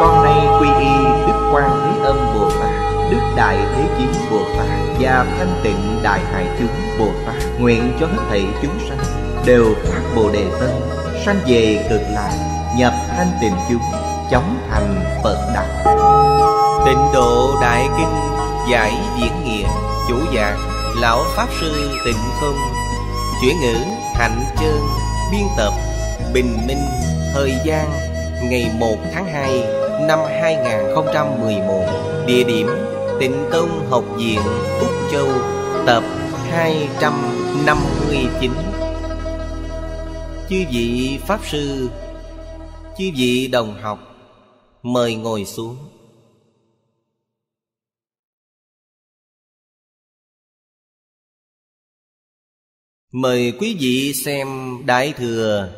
con nay quy y đức quan thế âm bồ tát đức đại thế chín bồ tát và thanh tịnh đại hải chúng bồ tát nguyện cho hết thảy chúng sanh đều phát bồ đề tâm sanh về cực lạc nhập thanh tịnh chúng chóng thành phật đạo tịnh độ đại kinh giải diễn nghĩa chủ dạng lão pháp sư tịnh không chuyển ngữ hạnh trơn biên tập bình minh thời gian ngày 1 tháng 2 năm 2011 Địa điểm Tịnh Tông Học Viện Úc Châu Tập 259 Chư vị Pháp Sư Chư vị đồng học Mời ngồi xuống Mời quý vị xem Đại Thừa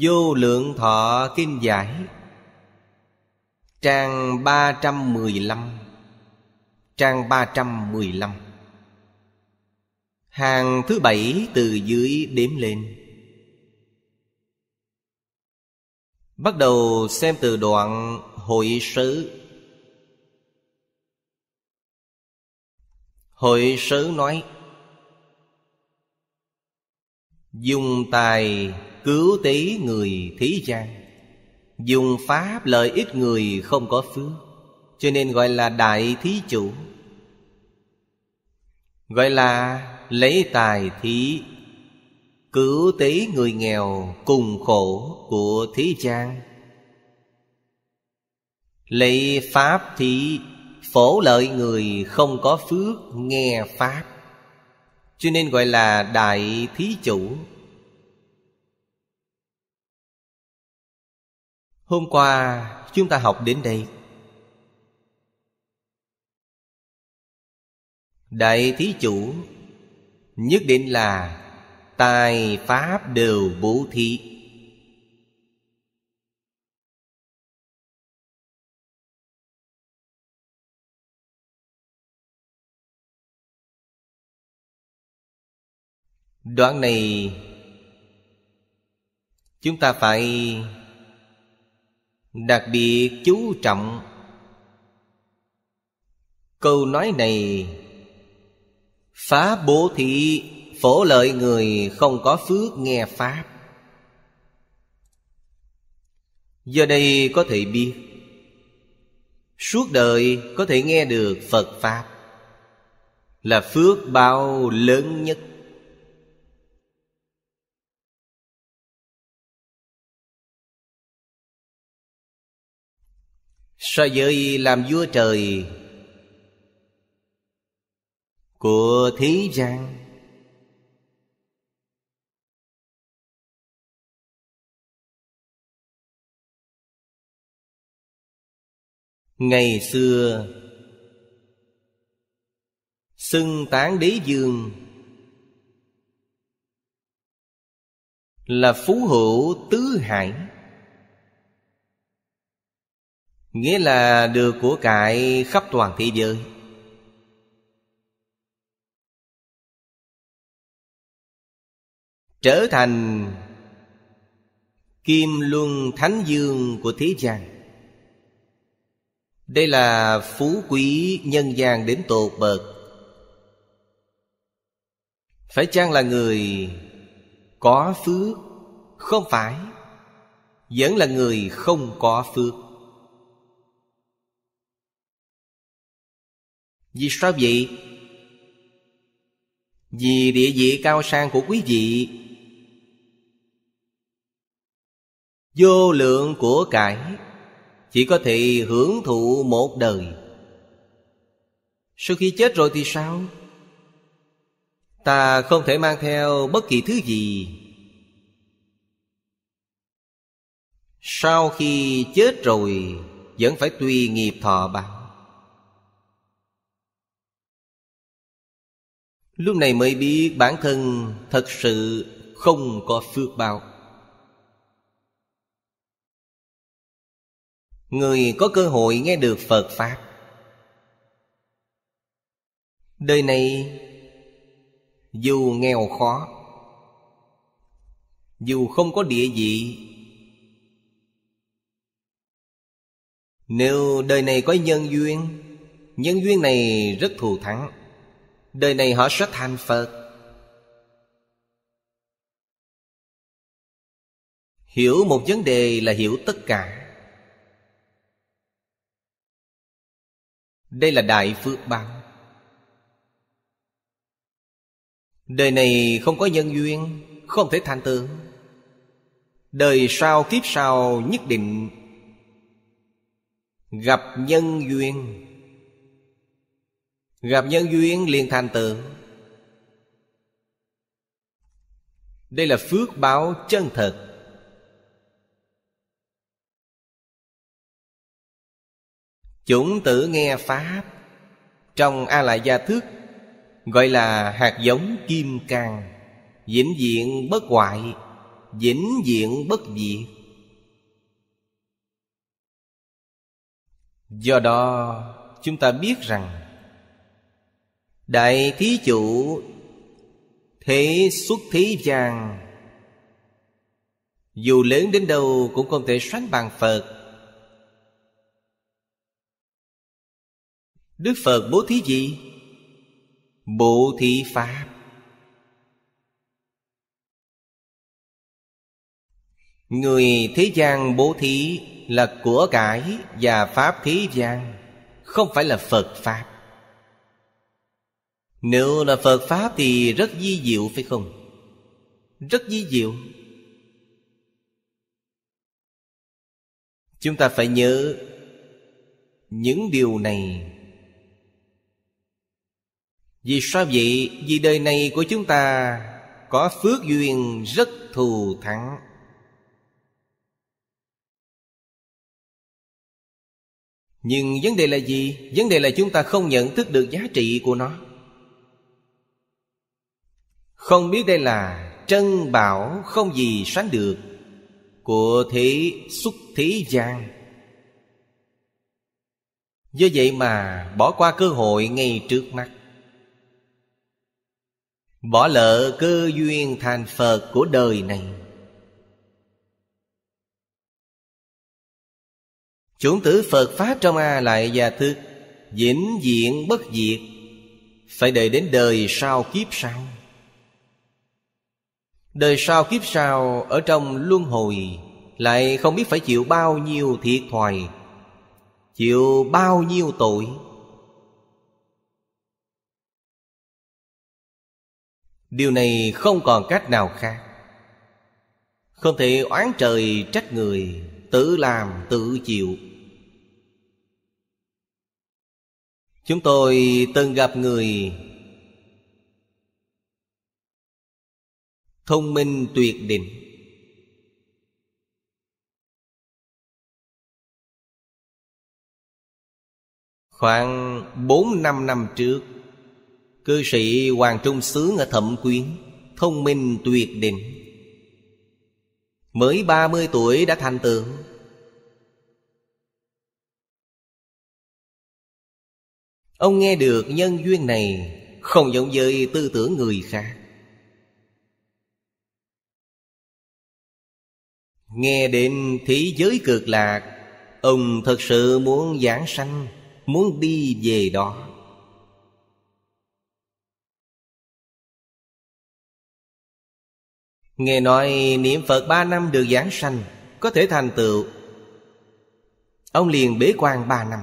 Vô Lượng Thọ Kinh Giải Trang 315 Trang 315 Hàng thứ bảy từ dưới đếm lên Bắt đầu xem từ đoạn hội sứ Hội sứ nói Dùng tài cứu tế người thế gian Dùng pháp lợi ích người không có phước Cho nên gọi là đại thí chủ Gọi là lấy tài thí Cứu tế người nghèo cùng khổ của thế gian Lấy pháp thí Phổ lợi người không có phước nghe pháp Cho nên gọi là đại thí chủ Hôm qua chúng ta học đến đây Đại Thí Chủ Nhất định là Tài Pháp đều bố thí Đoạn này Chúng ta phải đặc biệt chú trọng câu nói này phá bố thị phổ lợi người không có phước nghe pháp giờ đây có thể biết suốt đời có thể nghe được phật pháp là phước bao lớn nhất so với làm vua trời của thế gian ngày xưa xưng tán đế dương là phú hữu tứ hải Nghĩa là được của cải khắp toàn thế giới Trở thành Kim Luân Thánh Dương của thế gian Đây là phú quý nhân gian đến tột bậc Phải chăng là người có phước Không phải Vẫn là người không có phước Vì sao vậy? Vì địa vị cao sang của quý vị Vô lượng của cải Chỉ có thể hưởng thụ một đời Sau khi chết rồi thì sao? Ta không thể mang theo bất kỳ thứ gì Sau khi chết rồi Vẫn phải tùy nghiệp thọ bằng Lúc này mới biết bản thân thật sự không có phước báo Người có cơ hội nghe được Phật Pháp Đời này Dù nghèo khó Dù không có địa vị Nếu đời này có nhân duyên Nhân duyên này rất thù thắng đời này họ sẽ thành phật hiểu một vấn đề là hiểu tất cả đây là đại phước báo đời này không có nhân duyên không thể thành tựu đời sau kiếp sau nhất định gặp nhân duyên Gặp nhân duyên liền thành tựu Đây là phước báo chân thật Chủng tử nghe Pháp Trong A la Gia Thức Gọi là hạt giống kim cang, Vĩnh diện bất hoại Vĩnh diện bất diệt Do đó chúng ta biết rằng Đại thí chủ Thế xuất thí gian Dù lớn đến đâu cũng không thể sánh bằng Phật Đức Phật bố thí gì? Bố thí Pháp Người thế gian bố thí là của cải và Pháp thí gian Không phải là Phật Pháp nếu là Phật Pháp thì rất di diệu phải không? Rất di diệu Chúng ta phải nhớ Những điều này Vì sao vậy? Vì đời này của chúng ta Có phước duyên rất thù thắng Nhưng vấn đề là gì? Vấn đề là chúng ta không nhận thức được giá trị của nó không biết đây là chân bảo không gì sánh được Của thế xuất thế gian Do vậy mà bỏ qua cơ hội ngay trước mắt Bỏ lỡ cơ duyên thành Phật của đời này Chủng tử Phật Pháp trong A lại gia thức Vĩnh diện bất diệt Phải đợi đến đời sau kiếp sau Đời sau kiếp sau ở trong luân hồi Lại không biết phải chịu bao nhiêu thiệt thòi Chịu bao nhiêu tội Điều này không còn cách nào khác Không thể oán trời trách người Tự làm tự chịu Chúng tôi từng gặp người Thông minh tuyệt đỉnh. Khoảng bốn năm năm trước Cư sĩ Hoàng Trung Sướng ở Thẩm Quyến Thông minh tuyệt đỉnh, Mới ba mươi tuổi đã thành tựu Ông nghe được nhân duyên này Không giống với tư tưởng người khác Nghe đến thế giới cực lạc Ông thật sự muốn giảng sanh Muốn đi về đó Nghe nói niệm Phật ba năm được giảng sanh Có thể thành tựu Ông liền bế quan ba năm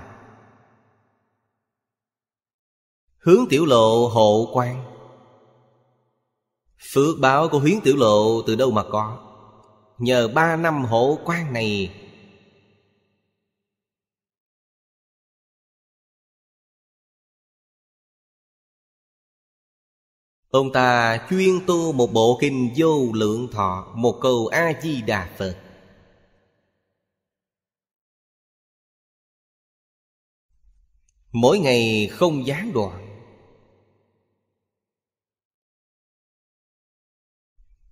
Hướng tiểu lộ hộ quan Phước báo của huyến tiểu lộ từ đâu mà có Nhờ ba năm hộ quan này Ông ta chuyên tu một bộ kinh vô lượng thọ Một câu A-di-đà Phật Mỗi ngày không gián đoạn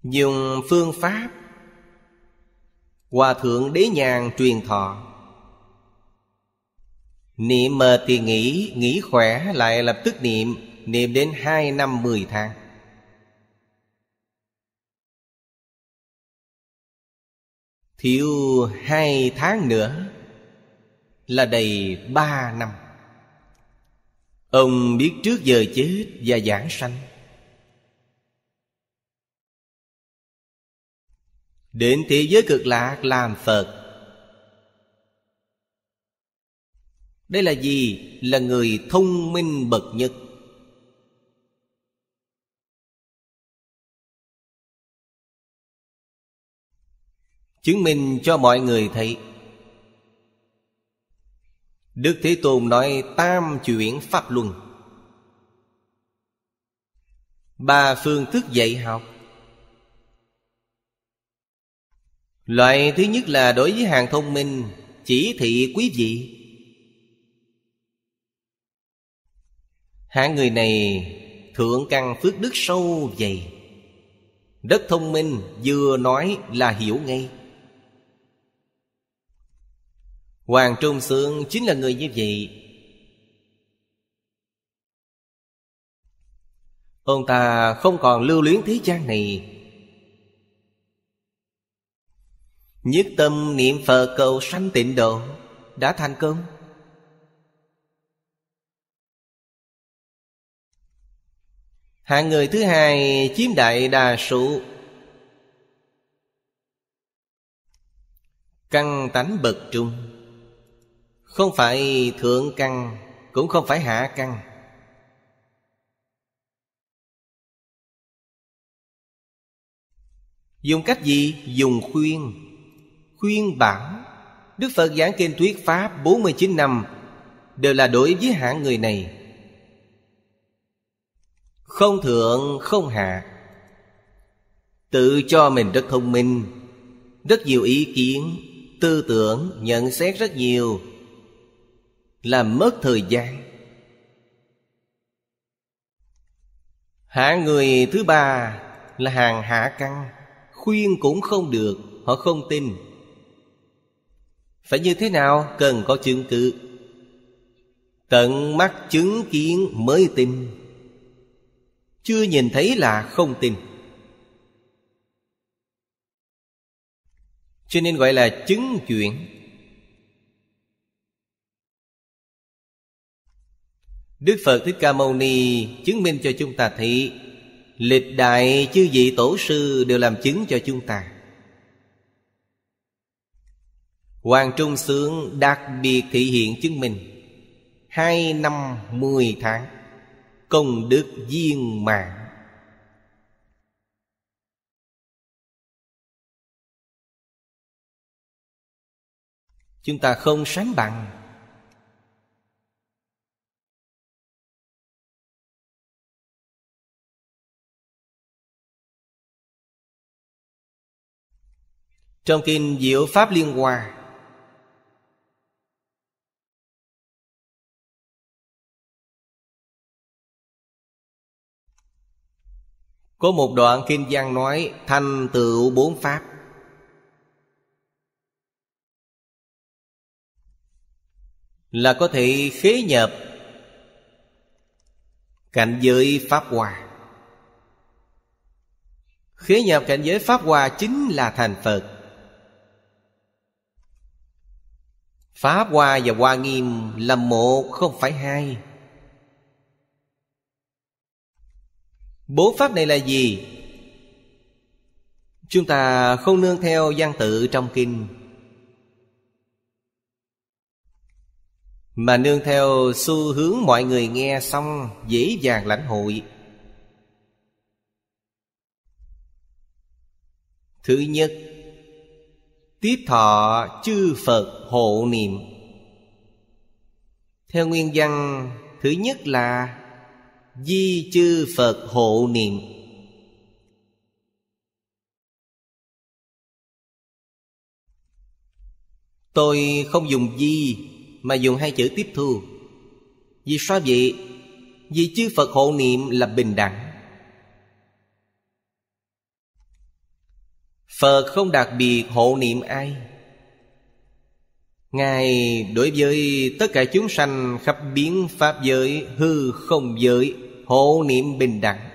Dùng phương pháp Hòa thượng đế nhàn truyền thọ Niệm mệt thì nghỉ, nghỉ khỏe lại lập tức niệm Niệm đến hai năm mười tháng Thiếu hai tháng nữa Là đầy ba năm Ông biết trước giờ chết và giảng sanh Đến thế giới cực lạc làm Phật Đây là gì? Là người thông minh bậc nhất Chứng minh cho mọi người thấy Đức Thế Tôn nói tam chuyển pháp luân Ba phương thức dạy học Loại thứ nhất là đối với hàng thông minh Chỉ thị quý vị Hạng người này thượng căn phước đức sâu dày Đất thông minh vừa nói là hiểu ngay Hoàng Trung Sương chính là người như vậy Ông ta không còn lưu luyến thế gian này Nhất tâm niệm Phật cầu sanh tịnh độ Đã thành công Hạng người thứ hai chiếm đại đa số Căn tánh bậc trung Không phải thượng căn Cũng không phải hạ căn Dùng cách gì? Dùng khuyên khuyên bảo Đức Phật giảng kinh thuyết Pháp 49 năm Đều là đối với hạng người này Không thượng không hạ Tự cho mình rất thông minh Rất nhiều ý kiến Tư tưởng nhận xét rất nhiều Làm mất thời gian Hạ người thứ ba là hàng hạ căn Khuyên cũng không được Họ không tin phải như thế nào cần có chứng cứ tận mắt chứng kiến mới tin chưa nhìn thấy là không tin cho nên gọi là chứng chuyển đức phật thích ca mâu ni chứng minh cho chúng ta thấy lịch đại chư vị tổ sư đều làm chứng cho chúng ta Hoàng Trung Sướng đặc biệt thị hiện chứng minh Hai năm mười tháng Công đức viên mạng Chúng ta không sánh bằng Trong kinh Diệu Pháp Liên Hoa Có một đoạn Kim Giang nói Thanh tựu bốn pháp Là có thể khế nhập Cảnh giới Pháp Hòa Khế nhập cảnh giới Pháp Hòa chính là thành Phật Pháp Hoa và Hoa Nghiêm là một không phải hai Bố pháp này là gì? Chúng ta không nương theo văn tự trong kinh Mà nương theo xu hướng mọi người nghe xong dễ dàng lãnh hội Thứ nhất Tiếp thọ chư Phật hộ niệm Theo nguyên văn Thứ nhất là Di chư Phật hộ niệm Tôi không dùng di Mà dùng hai chữ tiếp thu Vì sao vậy? Vì chư Phật hộ niệm là bình đẳng Phật không đặc biệt hộ niệm ai Ngài đối với tất cả chúng sanh khắp biến pháp giới hư không giới hộ niệm bình đẳng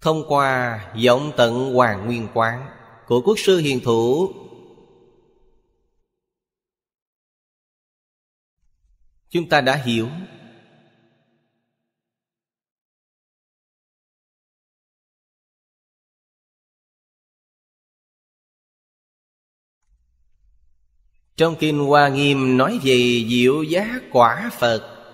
thông qua giọng tận hoàng nguyên quán của quốc sư hiền thủ chúng ta đã hiểu Trong Kinh Hoa Nghiêm nói về diệu giá quả Phật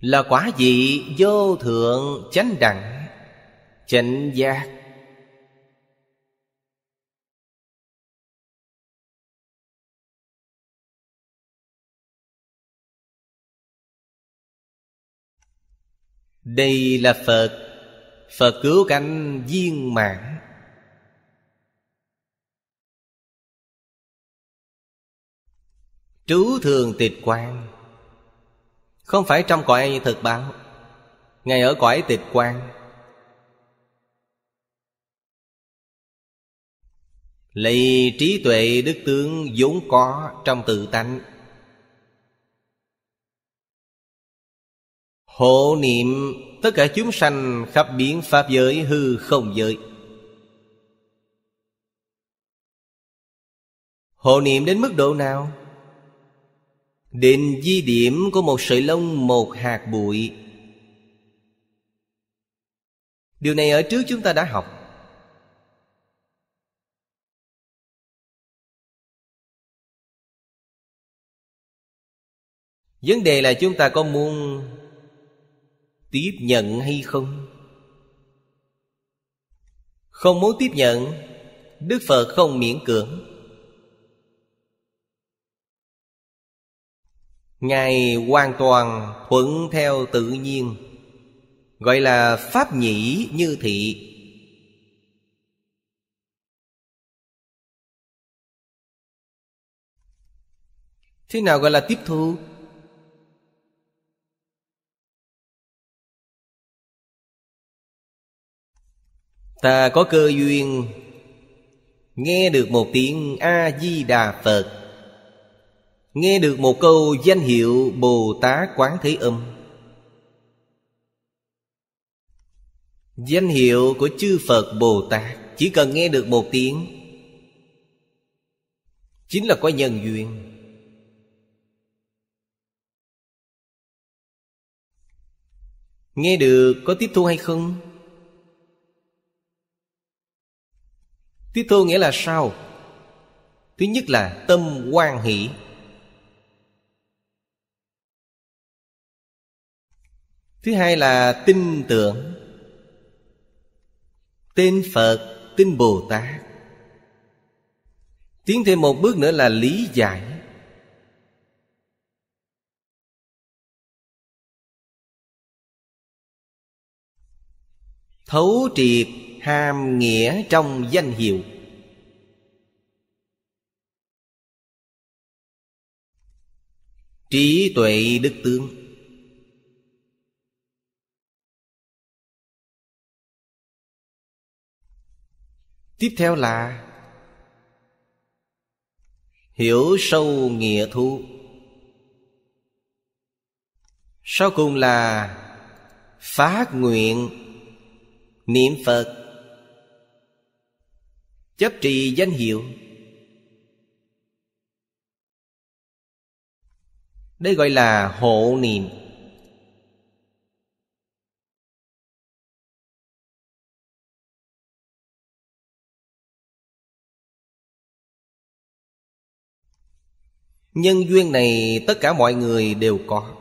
Là quả vị vô thượng chánh đẳng Chánh giác Đây là Phật Phật cứu cánh viên mạng Trú thường tịch quan Không phải trong cõi thực báo Ngài ở cõi tịch quan Lấy trí tuệ đức tướng vốn có trong tự tánh Hộ niệm tất cả chúng sanh khắp biến pháp giới hư không giới Hộ niệm đến mức độ nào? Đến di điểm của một sợi lông một hạt bụi Điều này ở trước chúng ta đã học Vấn đề là chúng ta có muốn Tiếp nhận hay không Không muốn tiếp nhận Đức Phật không miễn cưỡng Ngài hoàn toàn thuận theo tự nhiên Gọi là pháp nhĩ như thị Thế nào gọi là tiếp thu? Ta có cơ duyên Nghe được một tiếng A-di-đà Phật Nghe được một câu danh hiệu Bồ Tát Quán Thế Âm Danh hiệu của chư Phật Bồ Tát Chỉ cần nghe được một tiếng Chính là có nhân duyên Nghe được có tiếp thu hay không? Tiếp thu nghĩa là sao? Thứ nhất là tâm quan hỷ thứ hai là tin tưởng tin phật tin bồ tát tiến thêm một bước nữa là lý giải thấu triệt hàm nghĩa trong danh hiệu trí tuệ đức tướng tiếp theo là hiểu sâu nghĩa thú sau cùng là phát nguyện niệm phật chấp trì danh hiệu đây gọi là hộ niệm Nhân duyên này tất cả mọi người đều có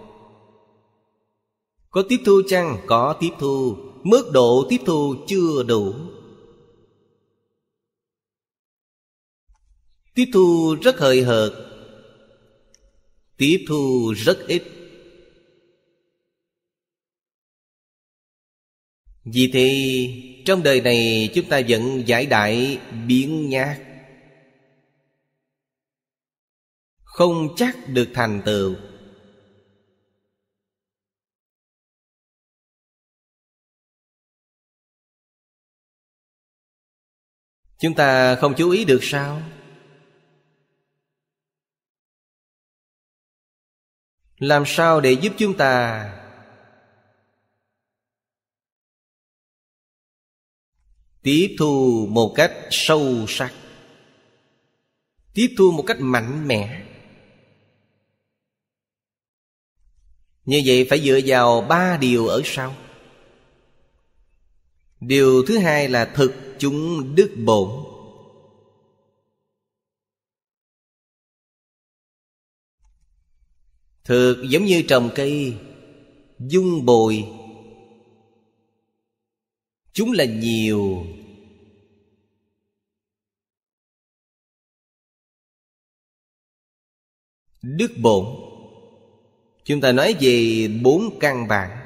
Có tiếp thu chăng? Có tiếp thu Mức độ tiếp thu chưa đủ Tiếp thu rất hời hợt Tiếp thu rất ít Vì thế trong đời này chúng ta vẫn giải đại biến nhát không chắc được thành tựu chúng ta không chú ý được sao làm sao để giúp chúng ta tiếp thu một cách sâu sắc tiếp thu một cách mạnh mẽ Như vậy phải dựa vào ba điều ở sau Điều thứ hai là thực chúng đức bổn Thực giống như trồng cây Dung bồi Chúng là nhiều Đức bổn chúng ta nói về bốn căn bản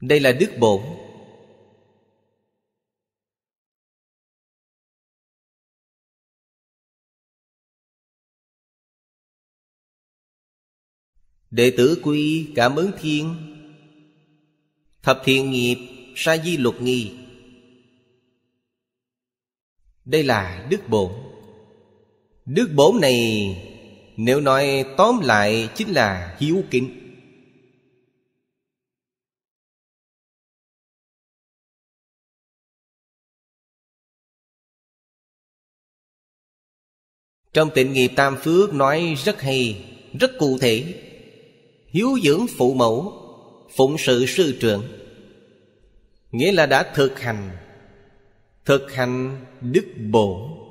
đây là đức bổn đệ tử quy cảm ứng thiên thập thiện nghiệp sa di luật nghi đây là đức bổn đức bổn này nếu nói tóm lại chính là hiếu kính Trong tịnh nghiệp Tam Phước nói rất hay, rất cụ thể. Hiếu dưỡng phụ mẫu, phụng sự sư trưởng. Nghĩa là đã thực hành, thực hành đức bổn.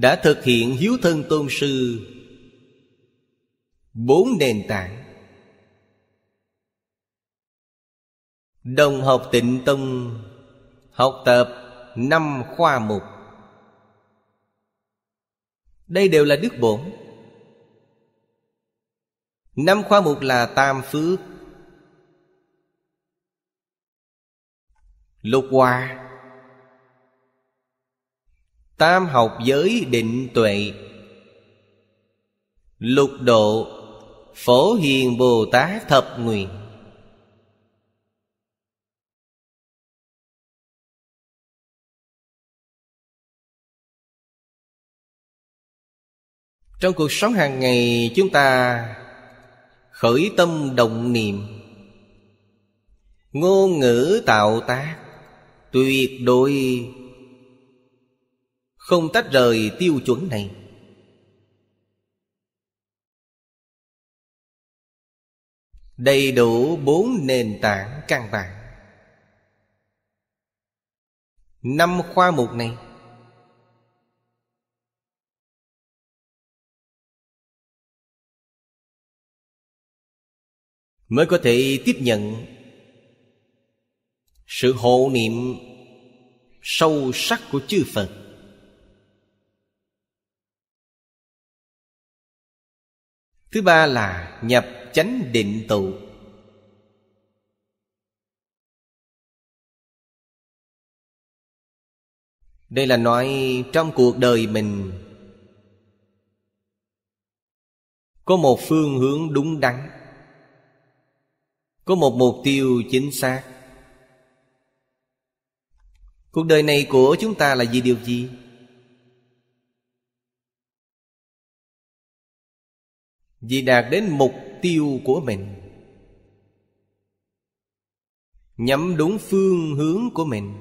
đã thực hiện hiếu thân tôn sư bốn nền tảng đồng học tịnh tông học tập năm khoa mục đây đều là đức bổn năm khoa mục là tam phước lục hòa Tam học giới định tuệ Lục độ Phổ hiền Bồ Tát thập nguyện Trong cuộc sống hàng ngày chúng ta khởi tâm động niệm Ngôn ngữ tạo tác tuyệt đối không tách rời tiêu chuẩn này đầy đủ bốn nền tảng căn bản năm khoa mục này mới có thể tiếp nhận sự hộ niệm sâu sắc của chư phật Thứ ba là nhập chánh định tụ Đây là nói trong cuộc đời mình Có một phương hướng đúng đắn Có một mục tiêu chính xác Cuộc đời này của chúng ta là vì điều gì? vì đạt đến mục tiêu của mình nhắm đúng phương hướng của mình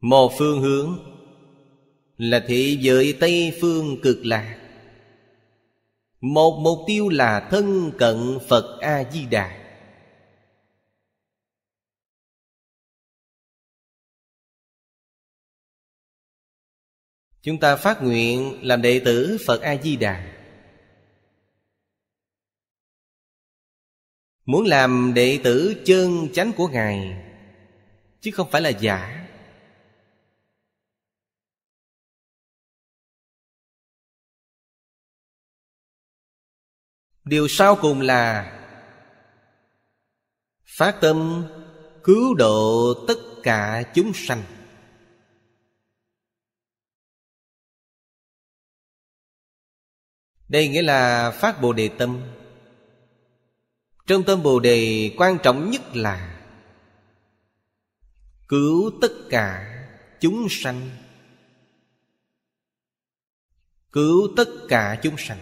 một phương hướng là thị giới tây phương cực lạc một mục tiêu là thân cận phật a di đà chúng ta phát nguyện làm đệ tử phật a di đà muốn làm đệ tử chân chánh của ngài chứ không phải là giả điều sau cùng là phát tâm cứu độ tất cả chúng sanh Đây nghĩa là phát Bồ Đề Tâm Trong tâm Bồ Đề quan trọng nhất là Cứu tất cả chúng sanh Cứu tất cả chúng sanh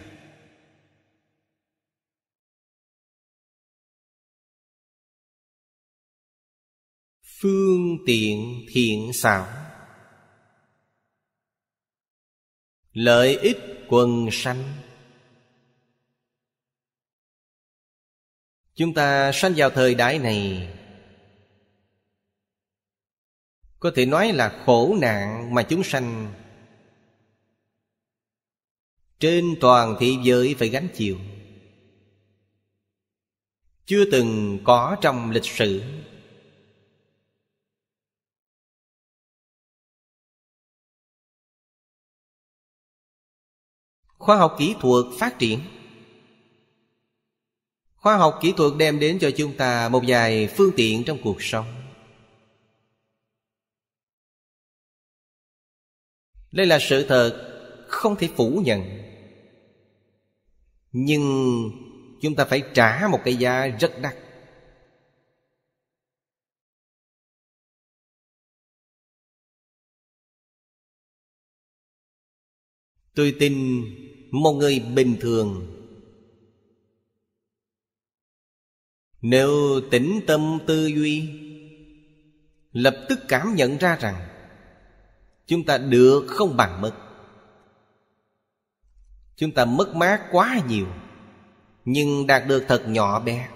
Phương tiện thiện xảo Lợi ích quần sanh Chúng ta sanh vào thời đại này Có thể nói là khổ nạn mà chúng sanh Trên toàn thế giới phải gánh chịu Chưa từng có trong lịch sử Khoa học kỹ thuật phát triển khoa học kỹ thuật đem đến cho chúng ta một vài phương tiện trong cuộc sống đây là sự thật không thể phủ nhận nhưng chúng ta phải trả một cái giá rất đắt tôi tin một người bình thường Nếu tĩnh tâm tư duy Lập tức cảm nhận ra rằng Chúng ta được không bằng mất Chúng ta mất mát quá nhiều Nhưng đạt được thật nhỏ bé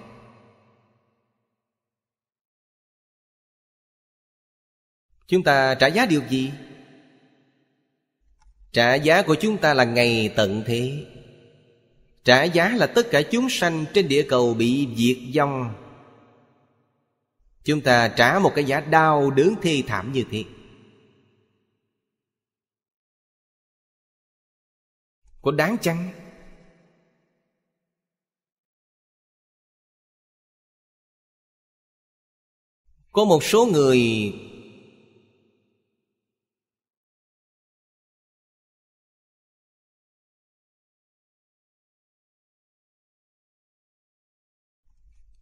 Chúng ta trả giá điều gì? Trả giá của chúng ta là ngày tận thế Trả giá là tất cả chúng sanh trên địa cầu bị diệt vong Chúng ta trả một cái giá đau đớn thê thảm như thế Có đáng chăng? Có một số người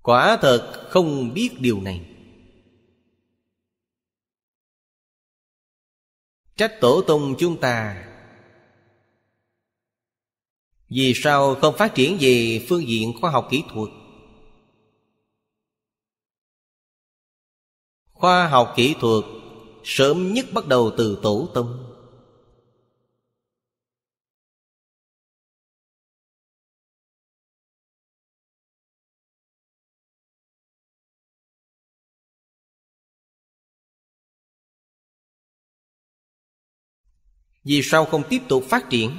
Quả thật không biết điều này Trách tổ tông chúng ta Vì sao không phát triển về phương diện khoa học kỹ thuật Khoa học kỹ thuật Sớm nhất bắt đầu từ tổ tông vì sao không tiếp tục phát triển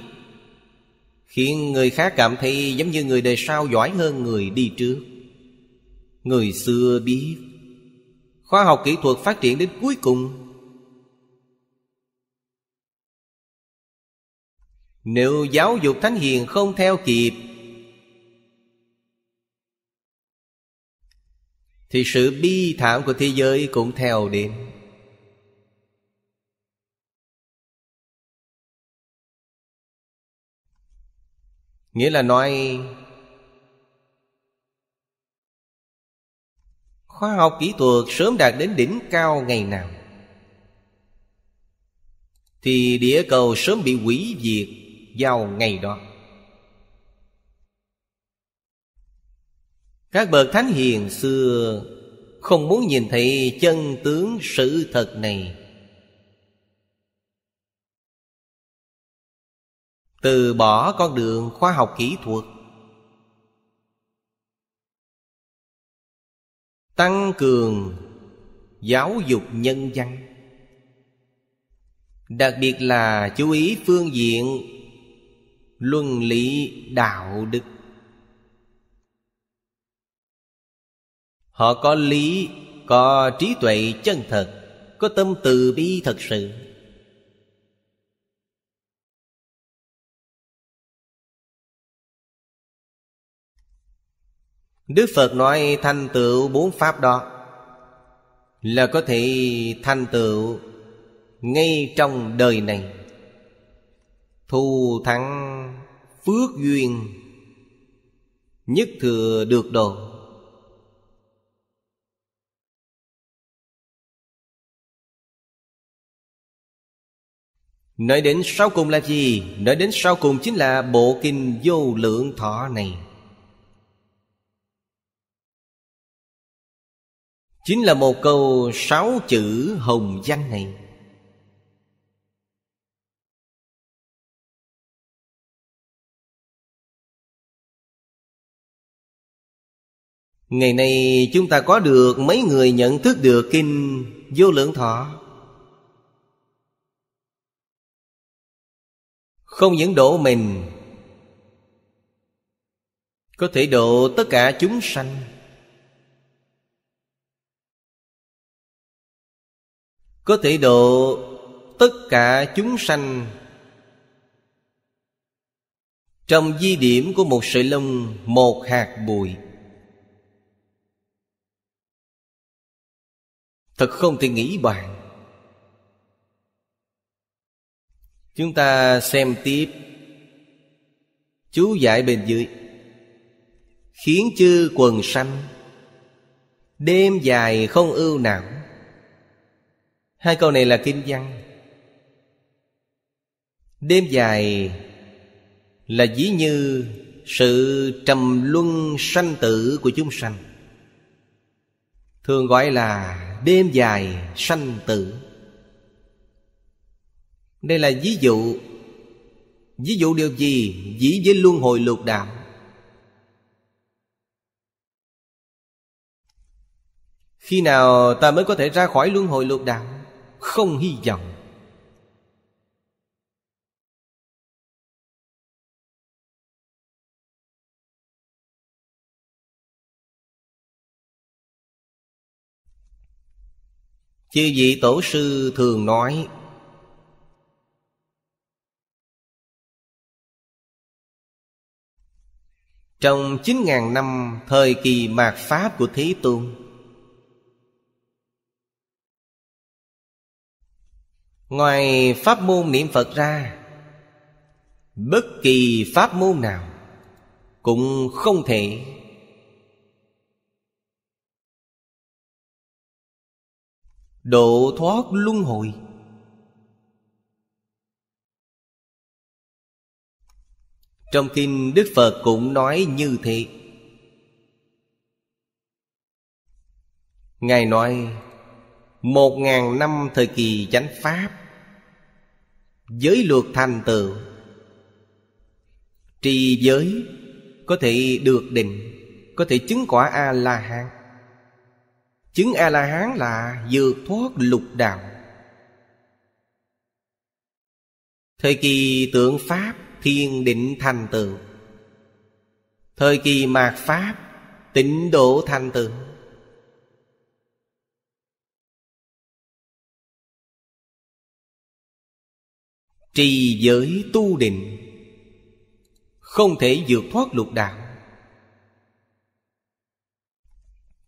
khiến người khác cảm thấy giống như người đời sau giỏi hơn người đi trước người xưa biết khoa học kỹ thuật phát triển đến cuối cùng nếu giáo dục thánh hiền không theo kịp thì sự bi thảm của thế giới cũng theo đến nghĩa là nói khoa học kỹ thuật sớm đạt đến đỉnh cao ngày nào thì địa cầu sớm bị hủy diệt vào ngày đó các bậc thánh hiền xưa không muốn nhìn thấy chân tướng sự thật này từ bỏ con đường khoa học kỹ thuật tăng cường giáo dục nhân văn đặc biệt là chú ý phương diện luân lý đạo đức họ có lý có trí tuệ chân thật có tâm từ bi thật sự Đức Phật nói thanh tựu bốn pháp đó Là có thể thanh tựu ngay trong đời này Thù thắng phước duyên Nhất thừa được độ Nói đến sau cùng là gì? Nói đến sau cùng chính là bộ kinh vô lượng thọ này chính là một câu sáu chữ hồng danh này ngày nay chúng ta có được mấy người nhận thức được kinh vô lượng thọ không những độ mình có thể độ tất cả chúng sanh có thể độ tất cả chúng sanh trong di điểm của một sợi lông một hạt bụi thật không thể nghĩ bạn chúng ta xem tiếp chú giải bên dưới khiến chư quần sanh đêm dài không ưu não Hai câu này là kinh văn Đêm dài là dĩ như sự trầm luân sanh tử của chúng sanh Thường gọi là đêm dài sanh tử Đây là ví dụ Ví dụ điều gì? Dĩ với luân hồi lục đạo Khi nào ta mới có thể ra khỏi luân hồi lục đạo? không hy vọng chư vị tổ sư thường nói trong chín ngàn năm thời kỳ mạt pháp của thế tôn Ngoài pháp môn niệm Phật ra Bất kỳ pháp môn nào Cũng không thể Độ thoát luân hồi Trong kinh Đức Phật cũng nói như thế Ngài nói một ngàn năm thời kỳ chánh pháp giới luật thành tựu trì giới có thể được định có thể chứng quả a la hán chứng a la hán là vượt thoát lục đạo thời kỳ tượng pháp thiên định thành tựu thời kỳ mạt pháp tịnh độ thành tựu trì giới tu định không thể vượt thoát lục đạo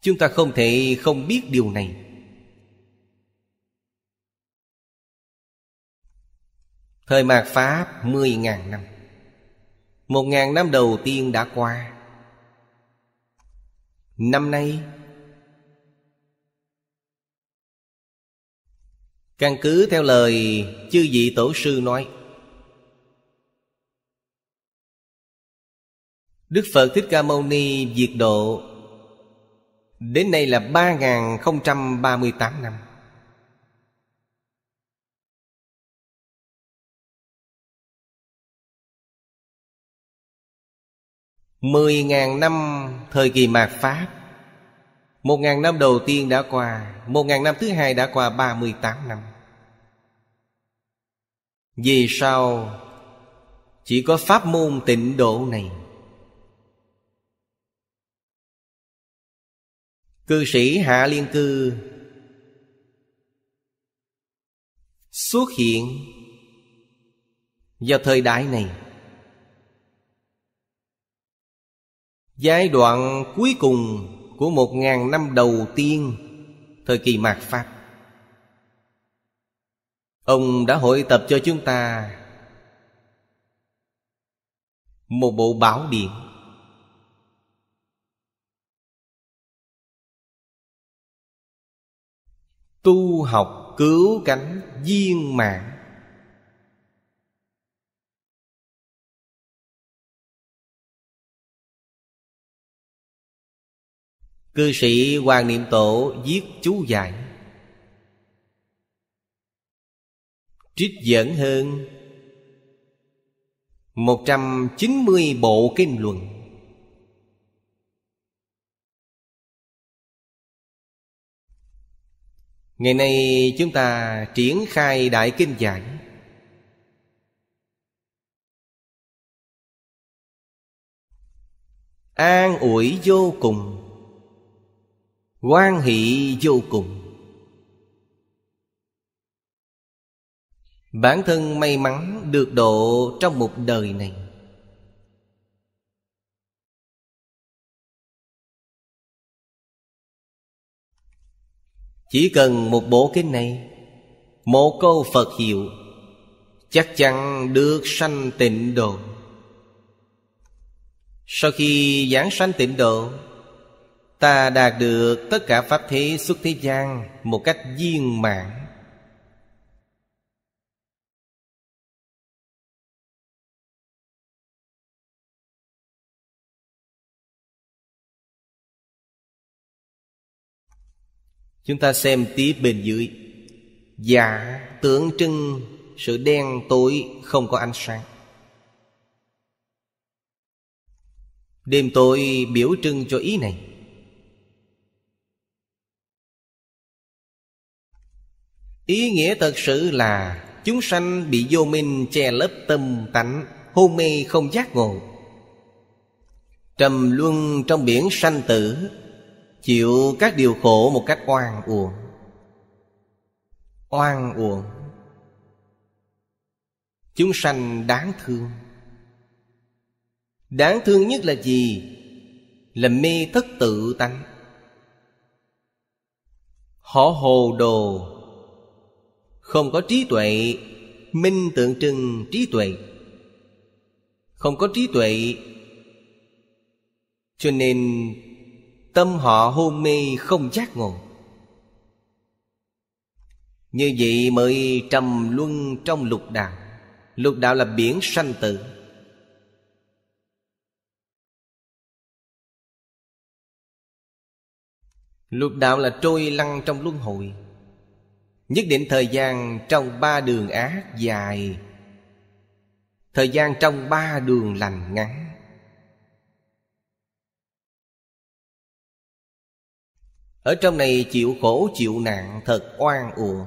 chúng ta không thể không biết điều này thời mạt pháp mười ngàn năm một ngàn năm đầu tiên đã qua năm nay Căn cứ theo lời chư vị tổ sư nói Đức Phật Thích Ca Mâu Ni diệt độ Đến nay là 3038 năm Mười ngàn năm thời kỳ mạt Pháp Một ngàn năm đầu tiên đã qua Một ngàn năm thứ hai đã qua ba mươi tám năm vì sao chỉ có pháp môn tịnh độ này Cư sĩ Hạ Liên Cư Xuất hiện vào thời đại này Giai đoạn cuối cùng của một ngàn năm đầu tiên Thời kỳ mạt Pháp ông đã hội tập cho chúng ta một bộ bảo điện tu học cứu cánh viên mạng cư sĩ hoàng niệm tổ viết chú giải trích dẫn hơn 190 bộ kinh luận Ngày nay chúng ta triển khai Đại Kinh Giải An ủi vô cùng quan hỷ vô cùng Bản thân may mắn được độ trong một đời này Chỉ cần một bộ kinh này Một câu Phật hiệu Chắc chắn được sanh tịnh độ Sau khi giảng sanh tịnh độ Ta đạt được tất cả Pháp thế xuất thế gian Một cách viên mãn Chúng ta xem tiếp bên dưới giả dạ, tượng trưng sự đen tối không có ánh sáng Đêm tối biểu trưng cho ý này Ý nghĩa thật sự là Chúng sanh bị vô minh che lấp tâm tánh Hôn mê không giác ngộ Trầm luân trong biển sanh tử chịu các điều khổ một cách oan uổng oan uổng chúng sanh đáng thương đáng thương nhất là gì là mê thất tự tánh họ hồ đồ không có trí tuệ minh tượng trưng trí tuệ không có trí tuệ cho nên Tâm họ hôn mê không giác ngộ Như vậy mới trầm luân trong lục đạo Lục đạo là biển sanh tử Lục đạo là trôi lăn trong luân hồi Nhất định thời gian trong ba đường ác dài Thời gian trong ba đường lành ngắn Ở trong này chịu khổ chịu nạn thật oan uổng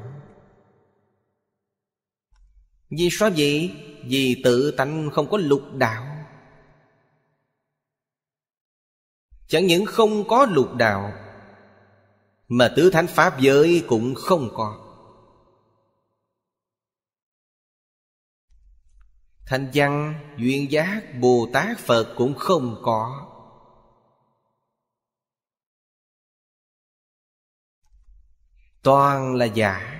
Vì sao vậy? Vì tự tánh không có lục đạo Chẳng những không có lục đạo Mà tứ thánh pháp giới cũng không có Thanh văn, duyên giác, Bồ Tát, Phật cũng không có toàn là giả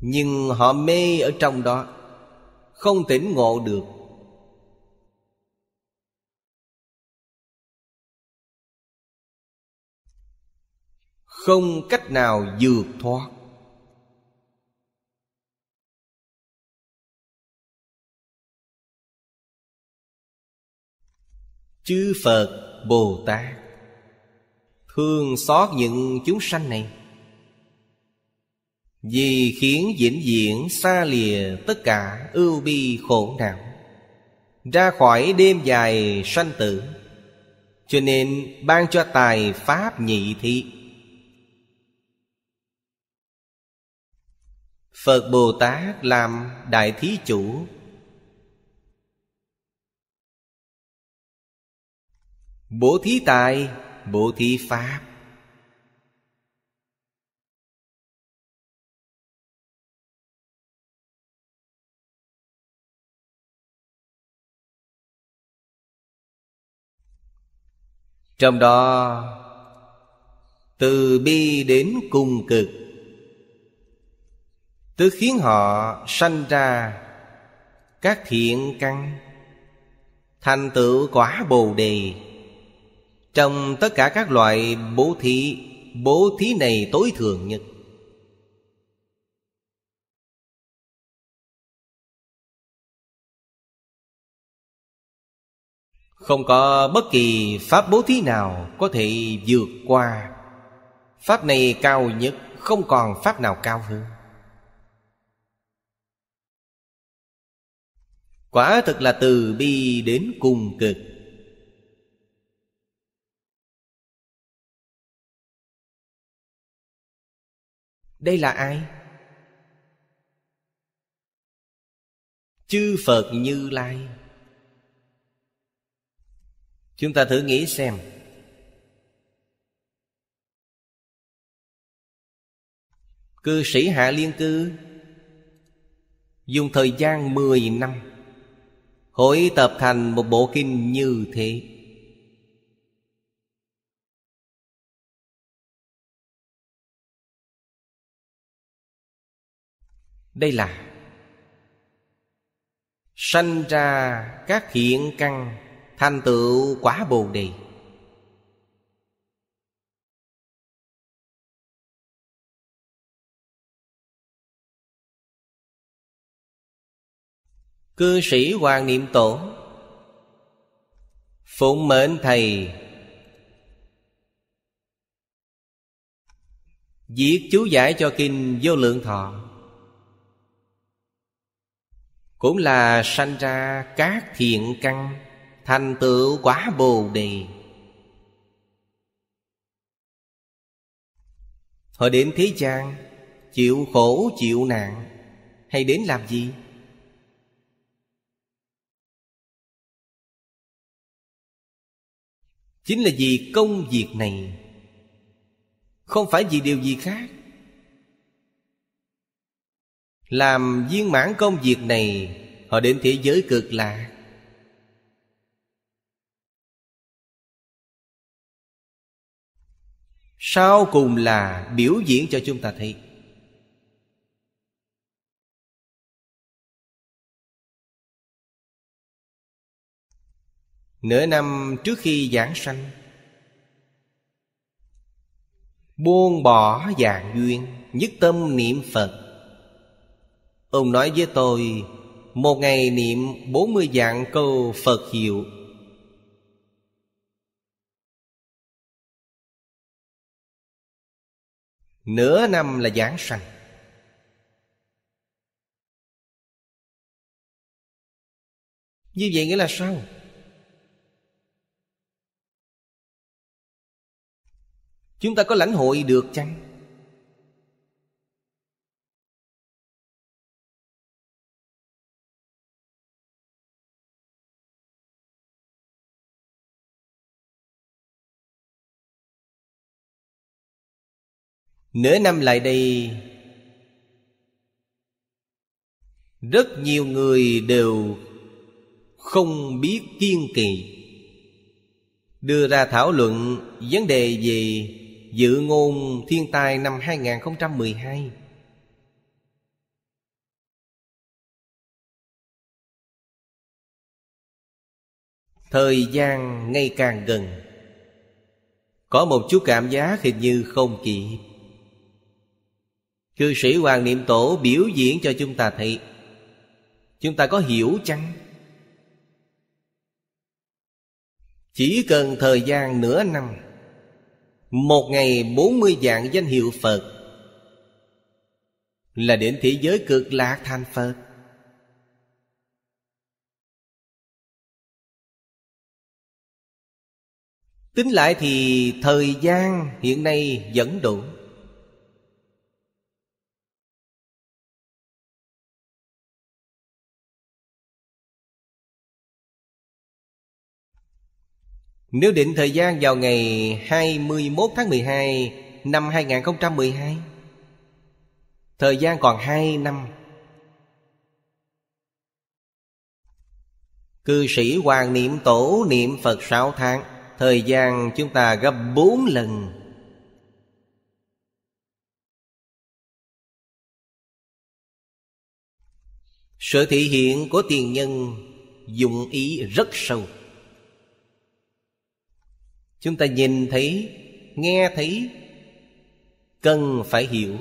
nhưng họ mê ở trong đó không tỉnh ngộ được không cách nào vượt thoát chư phật bồ tát Thương xót những chúng sanh này Vì khiến vĩnh viễn xa lìa tất cả ưu bi khổ não Ra khỏi đêm dài sanh tử Cho nên ban cho tài pháp nhị thị Phật Bồ Tát làm Đại Thí Chủ Bố thí tài bố thí pháp trong đó từ bi đến cung cực tứ khiến họ sanh ra các thiện căn thành tựu quả bồ đề trong tất cả các loại bố thí Bố thí này tối thường nhất Không có bất kỳ pháp bố thí nào có thể vượt qua Pháp này cao nhất không còn pháp nào cao hơn Quả thực là từ bi đến cùng cực đây là ai chư phật như lai chúng ta thử nghĩ xem cư sĩ hạ liên cư dùng thời gian mười năm hội tập thành một bộ kinh như thế đây là sanh ra các hiện căn thành tựu quả bồ đề cư sĩ hoàng niệm tổ phụng mệnh thầy viết chú giải cho kinh vô lượng thọ cũng là sanh ra các thiện căn thành tựu quả bồ đề họ đến thế gian chịu khổ chịu nạn hay đến làm gì chính là vì công việc này không phải vì điều gì khác làm viên mãn công việc này Họ đến thế giới cực lạ, Sau cùng là biểu diễn cho chúng ta thấy Nửa năm trước khi giảng sanh Buông bỏ dạng duyên Nhất tâm niệm Phật Ông nói với tôi Một ngày niệm 40 dạng câu Phật hiệu Nửa năm là giảng sanh Như vậy nghĩa là sao? Chúng ta có lãnh hội được chăng? Nửa năm lại đây Rất nhiều người đều không biết kiên kỳ Đưa ra thảo luận vấn đề về dự ngôn thiên tai năm 2012 Thời gian ngày càng gần Có một chút cảm giác hình như không kịp cư sĩ hoàng niệm tổ biểu diễn cho chúng ta thấy chúng ta có hiểu chăng chỉ cần thời gian nửa năm một ngày bốn mươi dạng danh hiệu phật là đến thế giới cực lạc thành phật tính lại thì thời gian hiện nay vẫn đủ Nếu định thời gian vào ngày 21 tháng 12 năm 2012 Thời gian còn 2 năm Cư sĩ Hoàng Niệm Tổ niệm Phật 6 tháng Thời gian chúng ta gấp 4 lần Sự thị hiện của tiền nhân dụng ý rất sâu chúng ta nhìn thấy nghe thấy cần phải hiểu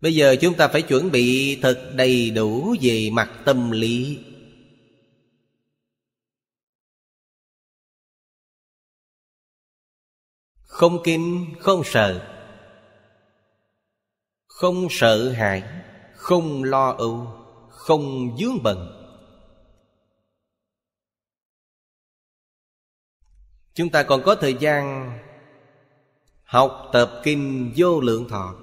bây giờ chúng ta phải chuẩn bị thật đầy đủ về mặt tâm lý không kinh không sợ không sợ hãi không lo âu không dướng bận chúng ta còn có thời gian học tập kinh vô lượng thọ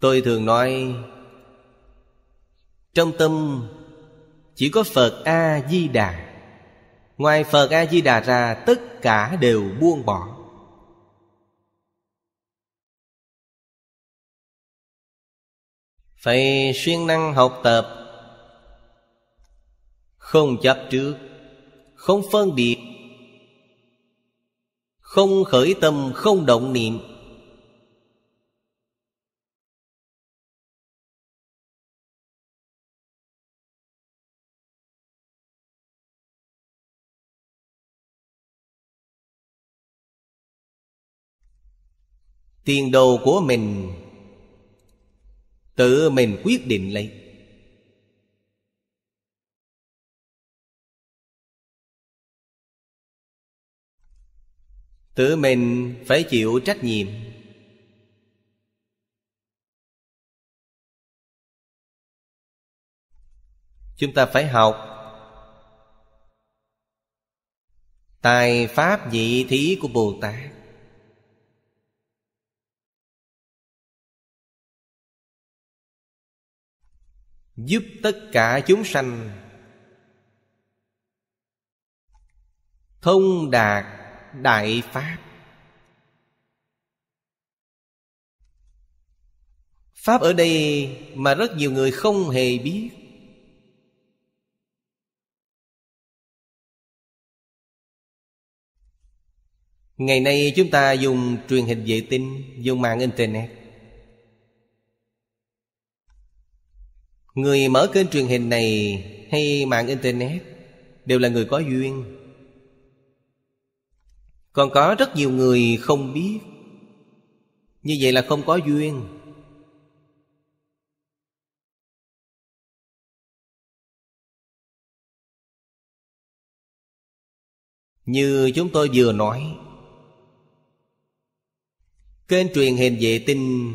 tôi thường nói trong tâm chỉ có phật a di đà ngoài phật a di đà ra tất cả đều buông bỏ phải siêng năng học tập không chấp trước không phân biệt không khởi tâm không động niệm tiền đồ của mình Tự mình quyết định lấy Tự mình phải chịu trách nhiệm Chúng ta phải học Tài Pháp vị Thí của Bồ Tát giúp tất cả chúng sanh thông đạt đại pháp pháp ở đây mà rất nhiều người không hề biết ngày nay chúng ta dùng truyền hình vệ tinh dùng mạng internet Người mở kênh truyền hình này hay mạng internet đều là người có duyên. Còn có rất nhiều người không biết. Như vậy là không có duyên. Như chúng tôi vừa nói Kênh truyền hình vệ tinh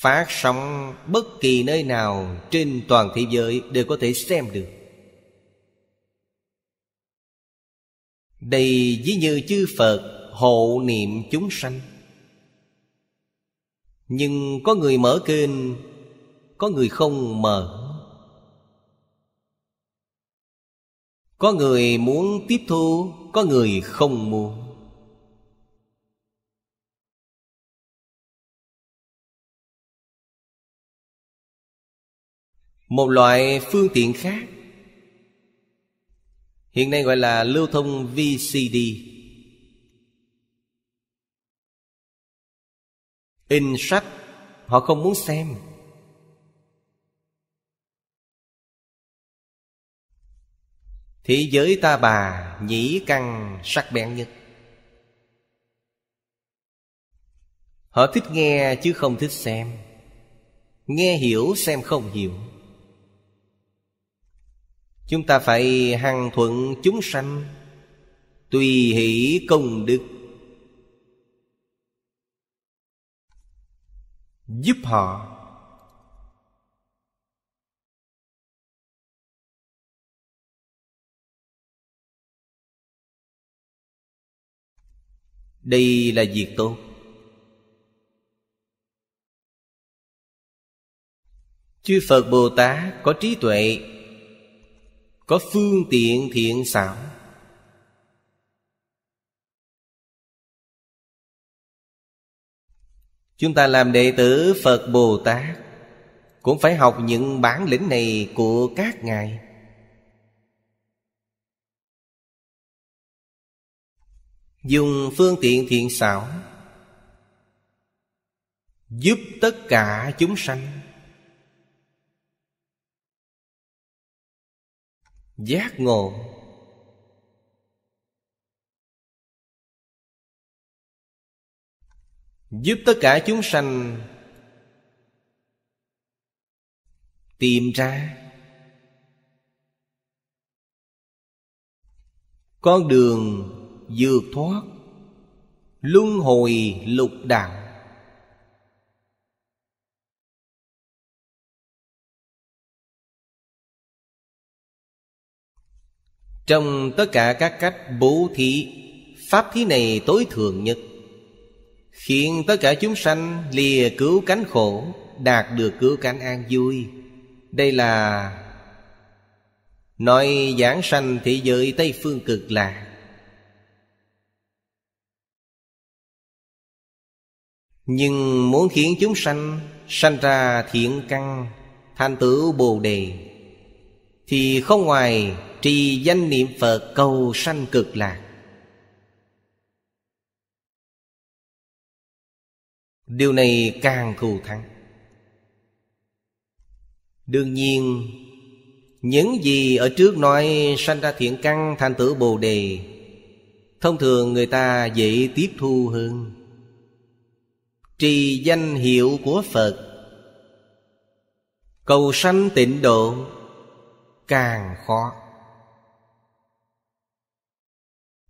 Phát sóng bất kỳ nơi nào trên toàn thế giới đều có thể xem được Đây ví như chư Phật hộ niệm chúng sanh Nhưng có người mở kênh Có người không mở Có người muốn tiếp thu Có người không muốn một loại phương tiện khác hiện nay gọi là lưu thông vcd in sách họ không muốn xem thế giới ta bà nhĩ căn sắc bén nhất họ thích nghe chứ không thích xem nghe hiểu xem không hiểu Chúng ta phải hằng thuận chúng sanh Tùy hỷ công đức Giúp họ Đây là việc tốt Chư Phật Bồ Tát có trí tuệ có phương tiện thiện xảo chúng ta làm đệ tử phật bồ tát cũng phải học những bản lĩnh này của các ngài dùng phương tiện thiện xảo giúp tất cả chúng sanh giác ngộ giúp tất cả chúng sanh tìm ra con đường vượt thoát luân hồi lục đạo Trong tất cả các cách bố thí Pháp thí này tối thượng nhất Khiến tất cả chúng sanh lìa cứu cánh khổ Đạt được cứu cánh an vui Đây là Nói giảng sanh thế giới Tây Phương cực lạc Nhưng muốn khiến chúng sanh Sanh ra thiện căn Thành tựu Bồ Đề Thì không ngoài trì danh niệm phật cầu sanh cực lạc điều này càng thù thắng đương nhiên những gì ở trước nói sanh ra thiện căn thành tựu bồ đề thông thường người ta dễ tiếp thu hơn trì danh hiệu của phật cầu sanh tịnh độ càng khó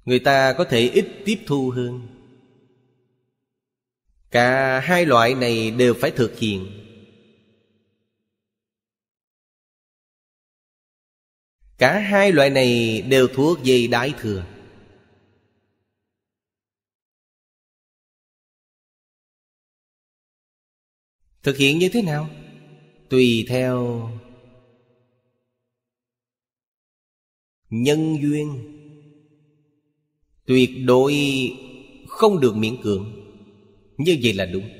người ta có thể ít tiếp thu hơn cả hai loại này đều phải thực hiện cả hai loại này đều thuộc về đại thừa thực hiện như thế nào tùy theo nhân duyên tuyệt đối không được miễn cưỡng như vậy là đúng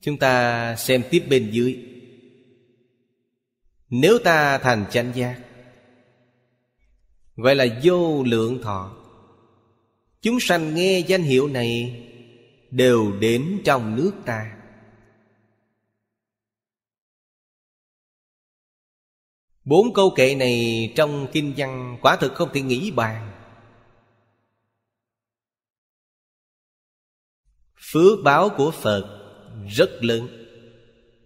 chúng ta xem tiếp bên dưới nếu ta thành chánh giác gọi là vô lượng thọ chúng sanh nghe danh hiệu này đều đến trong nước ta Bốn câu kệ này trong kinh văn quả thực không thể nghĩ bàn Phước báo của Phật rất lớn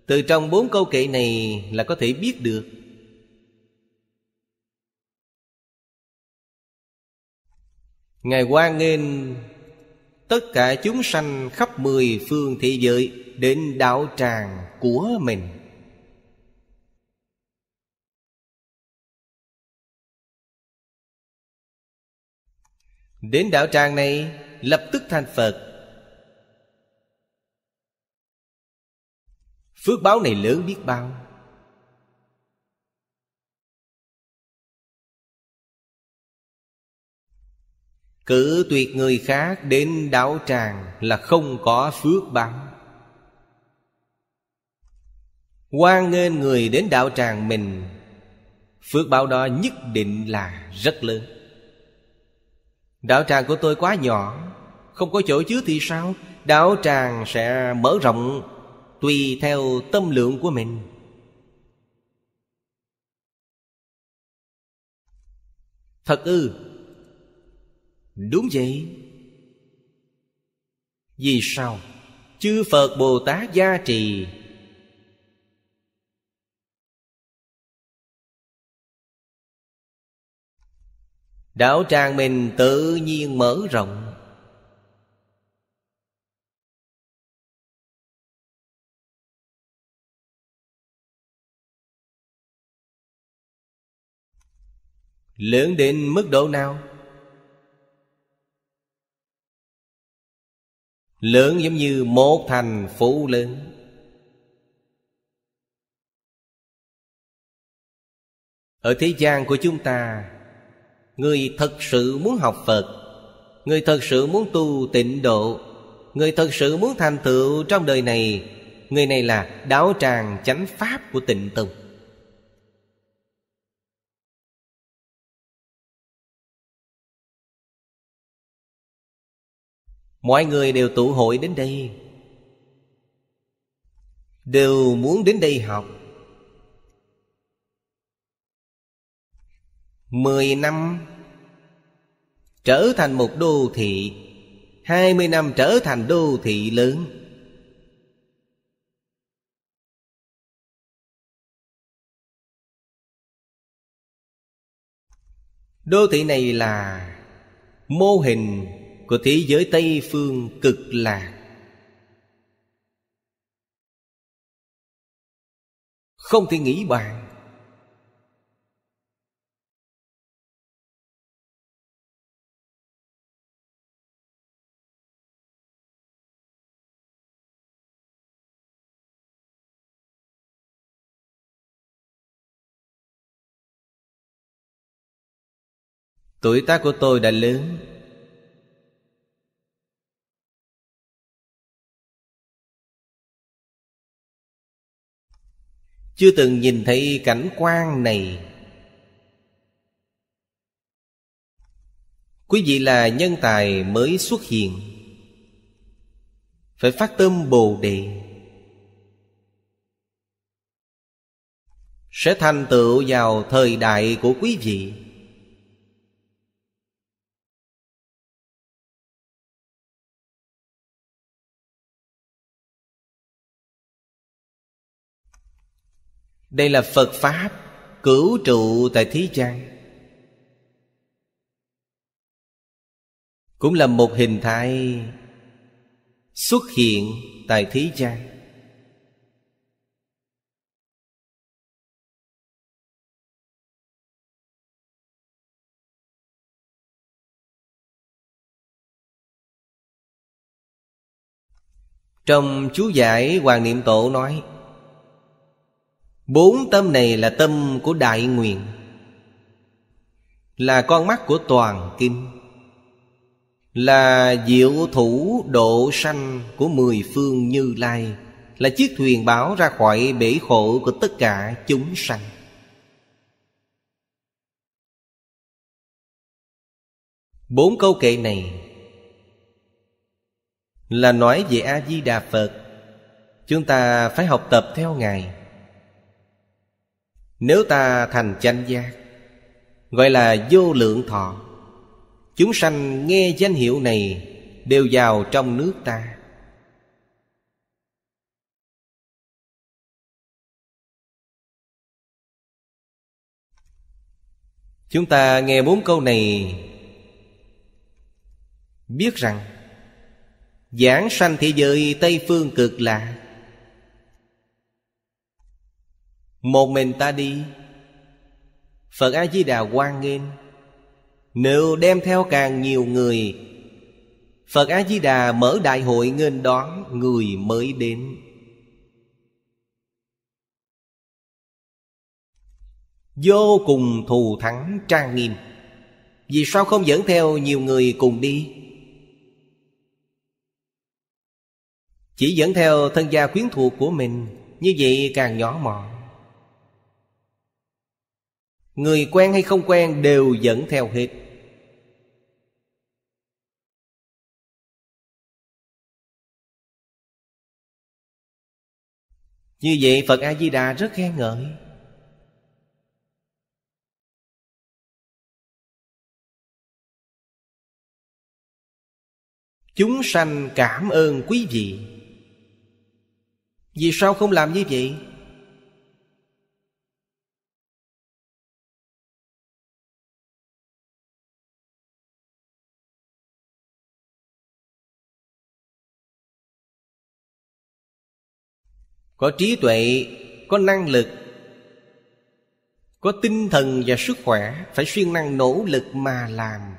Từ trong bốn câu kệ này là có thể biết được Ngài quan nên tất cả chúng sanh khắp mười phương thế giới đến đạo tràng của mình Đến đạo tràng này Lập tức thành Phật Phước báo này lớn biết bao Cử tuyệt người khác đến đạo tràng là không có phước báo quan nghênh người đến đạo tràng mình Phước báo đó nhất định là rất lớn Đạo tràng của tôi quá nhỏ Không có chỗ chứa thì sao Đạo tràng sẽ mở rộng Tùy theo tâm lượng của mình Thật ư Đúng vậy Vì sao Chư Phật Bồ Tát gia trì Đạo tràng mình tự nhiên mở rộng Lớn đến mức độ nào? Lớn giống như một thành phố lớn Ở thế gian của chúng ta người thật sự muốn học phật người thật sự muốn tu tịnh độ người thật sự muốn thành tựu trong đời này người này là đáo tràng chánh pháp của tịnh tông mọi người đều tụ hội đến đây đều muốn đến đây học 10 năm trở thành một đô thị 20 năm trở thành đô thị lớn Đô thị này là mô hình của thế giới Tây phương cực lạc. Không thể nghĩ bàn Tuổi tác của tôi đã lớn Chưa từng nhìn thấy cảnh quan này Quý vị là nhân tài mới xuất hiện Phải phát tâm Bồ Đề Sẽ thành tựu vào thời đại của quý vị đây là phật pháp cửu trụ tại thế gian cũng là một hình thái xuất hiện tại thế gian trong chú giải hoàng niệm tổ nói Bốn tâm này là tâm của đại nguyện Là con mắt của toàn kim Là diệu thủ độ sanh của mười phương như lai Là chiếc thuyền báo ra khỏi bể khổ của tất cả chúng sanh Bốn câu kệ này Là nói về A-di-đà Phật Chúng ta phải học tập theo Ngài nếu ta thành chánh giác Gọi là vô lượng thọ Chúng sanh nghe danh hiệu này Đều vào trong nước ta Chúng ta nghe bốn câu này Biết rằng Giảng sanh thế giới Tây Phương cực lạc một mình ta đi phật a di đà quan nghênh nếu đem theo càng nhiều người phật a di đà mở đại hội nghênh đón người mới đến vô cùng thù thắng trang nghiêm vì sao không dẫn theo nhiều người cùng đi chỉ dẫn theo thân gia quyến thuộc của mình như vậy càng nhỏ mọn Người quen hay không quen đều dẫn theo hết Như vậy Phật A-di-đà rất khen ngợi Chúng sanh cảm ơn quý vị Vì sao không làm như vậy? có trí tuệ có năng lực có tinh thần và sức khỏe phải siêng năng nỗ lực mà làm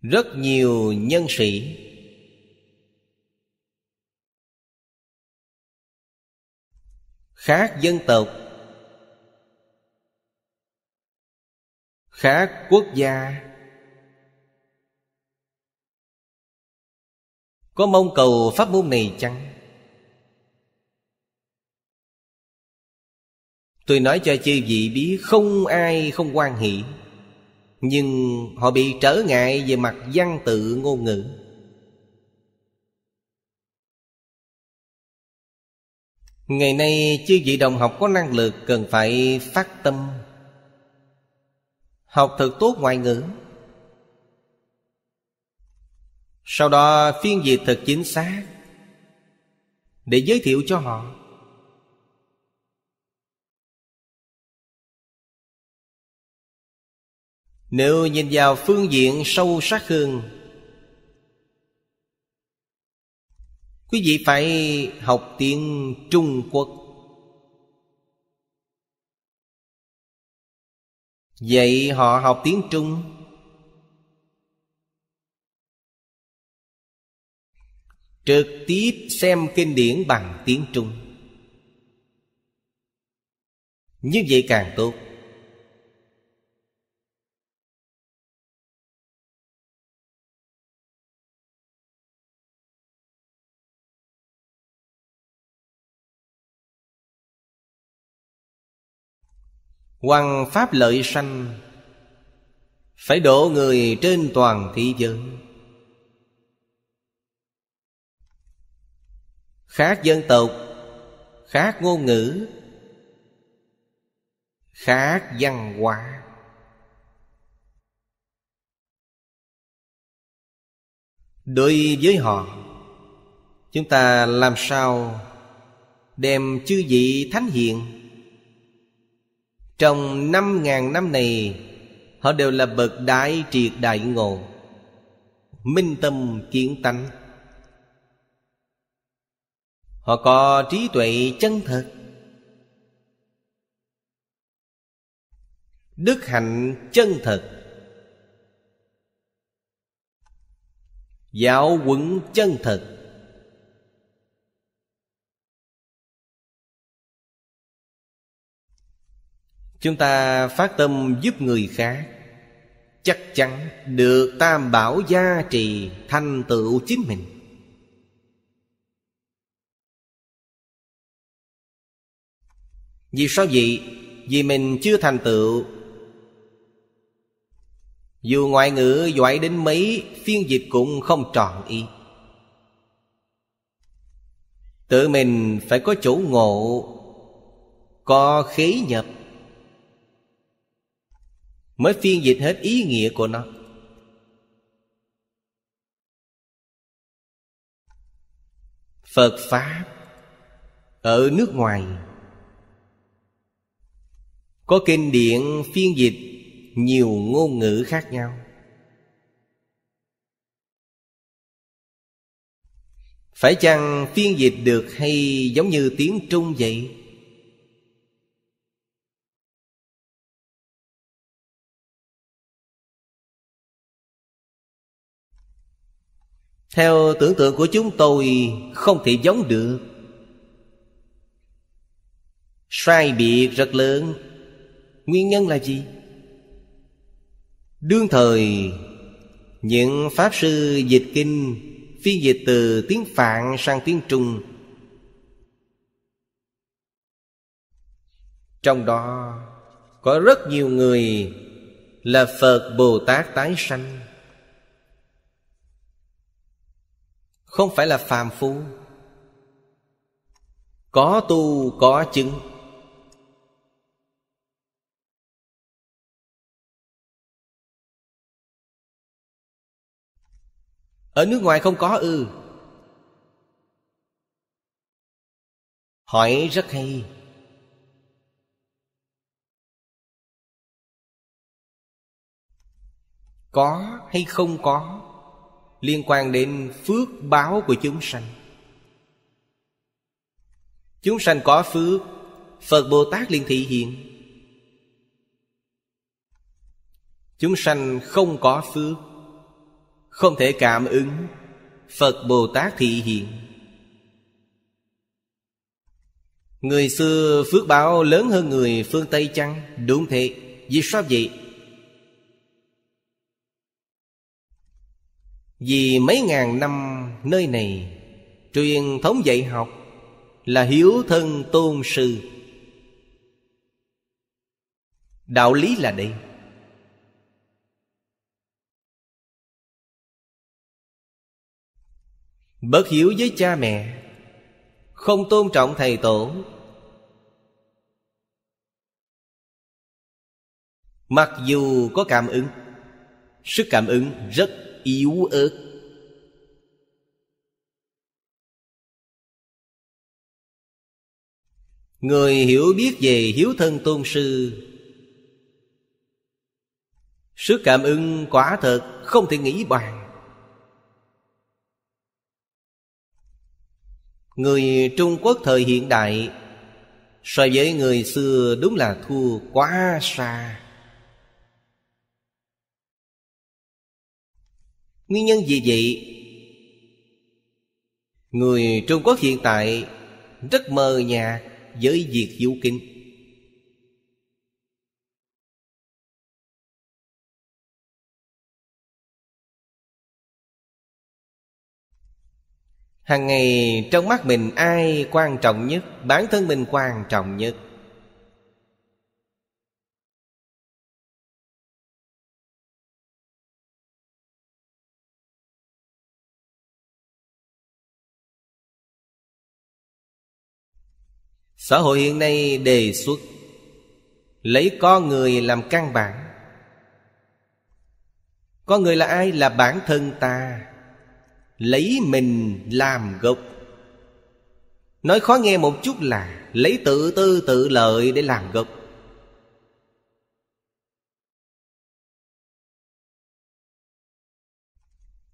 rất nhiều nhân sĩ khác dân tộc khác quốc gia có mong cầu pháp môn này chăng tôi nói cho chư vị biết không ai không quan hệ nhưng họ bị trở ngại về mặt văn tự ngôn ngữ ngày nay chư vị đồng học có năng lực cần phải phát tâm Học thật tốt ngoại ngữ Sau đó phiên dịch thật chính xác Để giới thiệu cho họ Nếu nhìn vào phương diện sâu sắc hơn Quý vị phải học tiếng Trung Quốc Vậy họ học tiếng Trung Trực tiếp xem kinh điển bằng tiếng Trung Như vậy càng tốt Hoàng pháp lợi sanh Phải độ người trên toàn thế giới Khác dân tộc Khác ngôn ngữ Khác văn hóa Đối với họ Chúng ta làm sao Đem chư vị thánh hiện trong năm ngàn năm này Họ đều là bậc đại triệt đại ngộ Minh tâm kiến tánh Họ có trí tuệ chân thật Đức hạnh chân thật Giáo huấn chân thật Chúng ta phát tâm giúp người khác Chắc chắn được tam bảo gia trì thành tựu chính mình Vì sao vậy? Vì mình chưa thành tựu Dù ngoại ngữ giỏi đến mấy Phiên dịch cũng không tròn y Tự mình phải có chủ ngộ Có khí nhập mới phiên dịch hết ý nghĩa của nó phật pháp ở nước ngoài có kinh điển phiên dịch nhiều ngôn ngữ khác nhau phải chăng phiên dịch được hay giống như tiếng trung vậy Theo tưởng tượng của chúng tôi Không thể giống được Sai biệt rất lớn Nguyên nhân là gì? Đương thời Những Pháp sư dịch kinh Phiên dịch từ tiếng Phạn sang tiếng Trung Trong đó Có rất nhiều người Là Phật Bồ Tát tái sanh không phải là phàm phu có tu có chứng ở nước ngoài không có ư ừ. hỏi rất hay có hay không có liên quan đến phước báo của chúng sanh chúng sanh có phước phật bồ tát liền thị hiện chúng sanh không có phước không thể cảm ứng phật bồ tát thị hiện người xưa phước báo lớn hơn người phương tây chăng đúng thế vì sao vậy Vì mấy ngàn năm nơi này Truyền thống dạy học Là hiếu thân tôn sư Đạo lý là đây Bất hiếu với cha mẹ Không tôn trọng thầy tổ Mặc dù có cảm ứng Sức cảm ứng rất yếu ớt người hiểu biết về hiếu thân tôn sư sức cảm ứng quả thật không thể nghĩ bàn người trung quốc thời hiện đại so với người xưa đúng là thua quá xa Nguyên nhân gì vậy? Người Trung Quốc hiện tại rất mờ nhà với việc du kinh. Hàng ngày trong mắt mình ai quan trọng nhất Bản thân mình quan trọng nhất Xã hội hiện nay đề xuất Lấy con người làm căn bản Con người là ai? Là bản thân ta Lấy mình làm gốc Nói khó nghe một chút là Lấy tự tư tự lợi để làm gốc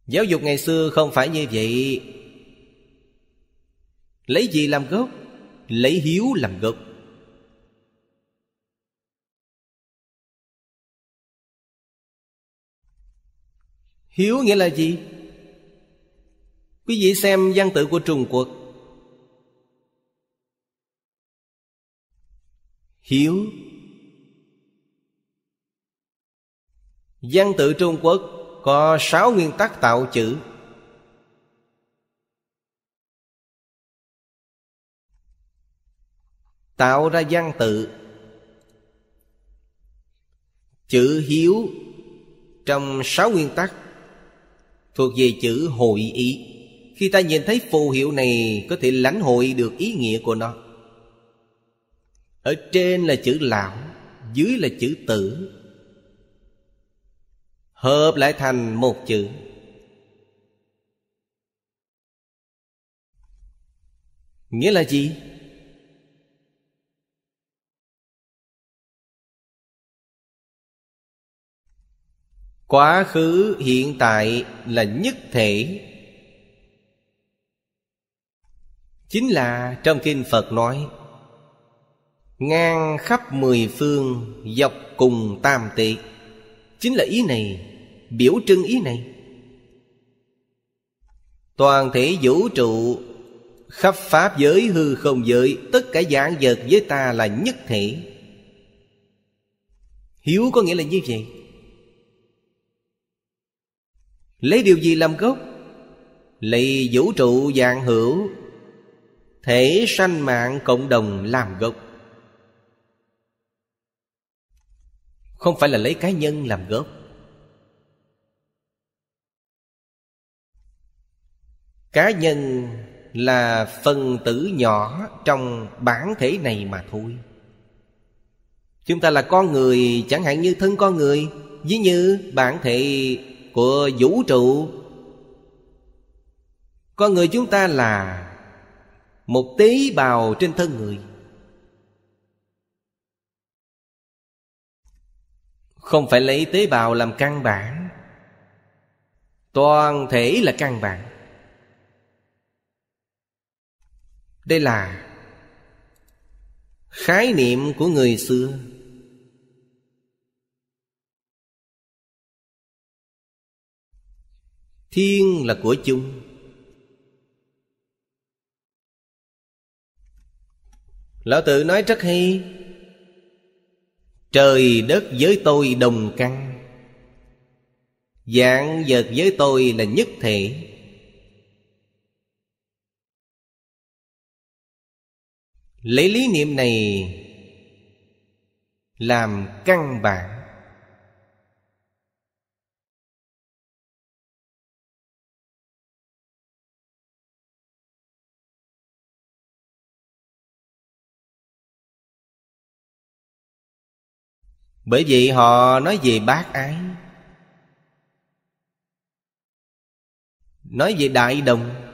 Giáo dục ngày xưa không phải như vậy Lấy gì làm gốc lấy hiếu làm gốc hiếu nghĩa là gì quý vị xem văn tự của trung quốc hiếu văn tự trung quốc có sáu nguyên tắc tạo chữ tạo ra văn tự chữ hiếu trong sáu nguyên tắc thuộc về chữ hội ý khi ta nhìn thấy phù hiệu này có thể lãnh hội được ý nghĩa của nó ở trên là chữ lão dưới là chữ tử hợp lại thành một chữ nghĩa là gì quá khứ hiện tại là nhất thể chính là trong kinh phật nói ngang khắp mười phương dọc cùng tam tệ chính là ý này biểu trưng ý này toàn thể vũ trụ khắp pháp giới hư không giới tất cả dạng vật với ta là nhất thể hiếu có nghĩa là như vậy Lấy điều gì làm gốc? Lấy vũ trụ dạng hữu Thể sanh mạng cộng đồng làm gốc Không phải là lấy cá nhân làm gốc Cá nhân là phần tử nhỏ trong bản thể này mà thôi Chúng ta là con người chẳng hạn như thân con người Ví như bản thể của vũ trụ con người chúng ta là một tế bào trên thân người không phải lấy tế bào làm căn bản toàn thể là căn bản đây là khái niệm của người xưa thiên là của chung lão tử nói rất hay trời đất với tôi đồng căn dạng vật với tôi là nhất thể lấy lý niệm này làm căn bản Bởi vì họ nói về bác ái Nói về đại đồng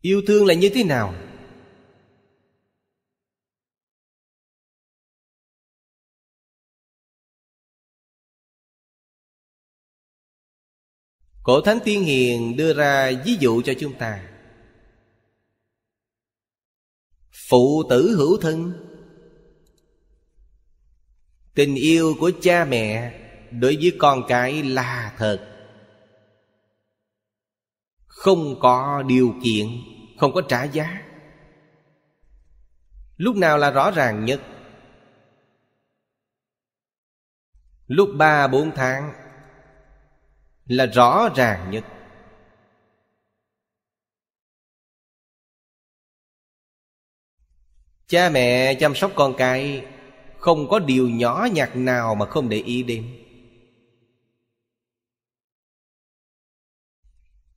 Yêu thương là như thế nào? Cổ Thánh Tiên Hiền đưa ra ví dụ cho chúng ta Phụ tử hữu thân Tình yêu của cha mẹ đối với con cái là thật Không có điều kiện, không có trả giá Lúc nào là rõ ràng nhất Lúc ba bốn tháng là rõ ràng nhất cha mẹ chăm sóc con cái không có điều nhỏ nhặt nào mà không để ý đến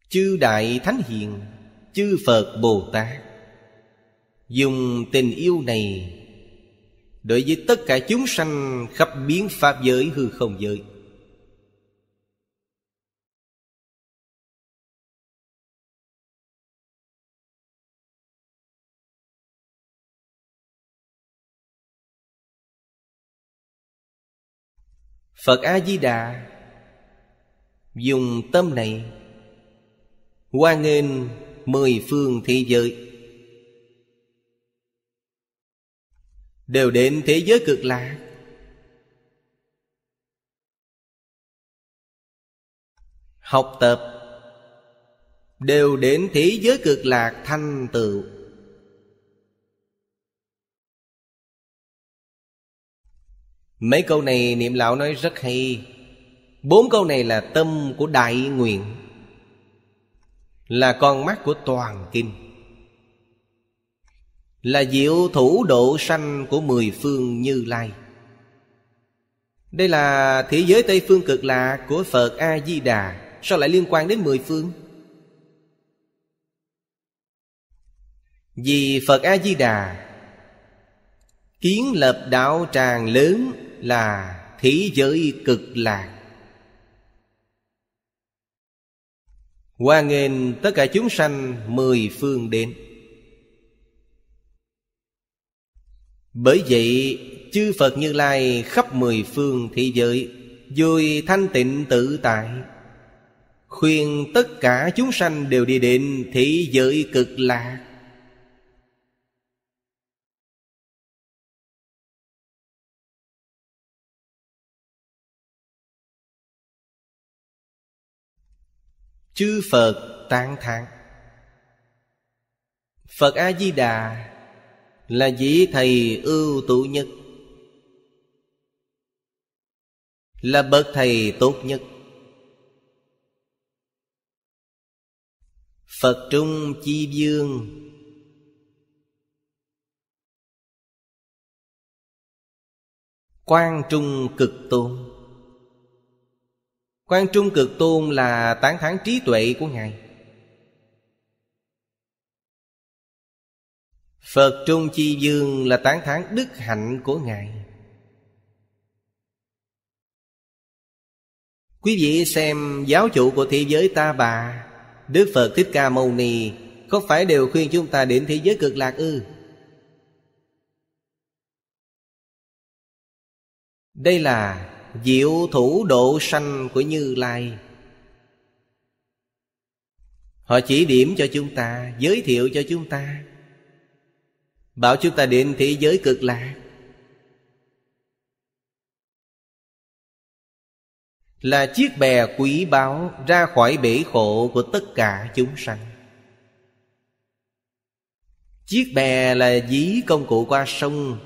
chư đại thánh hiền chư phật bồ tát dùng tình yêu này đối với tất cả chúng sanh khắp biến pháp giới hư không giới phật a di đà dùng tâm này hoan nghênh mười phương thế giới đều đến thế giới cực lạc học tập đều đến thế giới cực lạc thanh tựu Mấy câu này niệm lão nói rất hay Bốn câu này là tâm của đại nguyện Là con mắt của toàn kinh Là diệu thủ độ sanh của mười phương như lai Đây là thế giới Tây Phương cực lạ của Phật A-di-đà Sao lại liên quan đến mười phương? Vì Phật A-di-đà Kiến lập đạo tràng lớn là thế giới cực lạc Hoa nghênh tất cả chúng sanh mười phương đến Bởi vậy chư Phật Như Lai khắp mười phương thế giới Vui thanh tịnh tự tại Khuyên tất cả chúng sanh đều đi đến thế giới cực lạc chư phật tán thán phật a di đà là vị thầy ưu tú nhất là bậc thầy tốt nhất phật trung chi dương quan trung cực tôn quan trung cực tôn là tán thán trí tuệ của ngài phật trung chi dương là tán thán đức hạnh của ngài quý vị xem giáo chủ của thế giới ta bà đức phật thích ca mâu ni không phải đều khuyên chúng ta đến thế giới cực lạc ư đây là diệu thủ độ sanh của Như Lai Họ chỉ điểm cho chúng ta Giới thiệu cho chúng ta Bảo chúng ta đến thế giới cực lạc Là chiếc bè quý báu Ra khỏi bể khổ của tất cả chúng sanh Chiếc bè là dí công cụ qua sông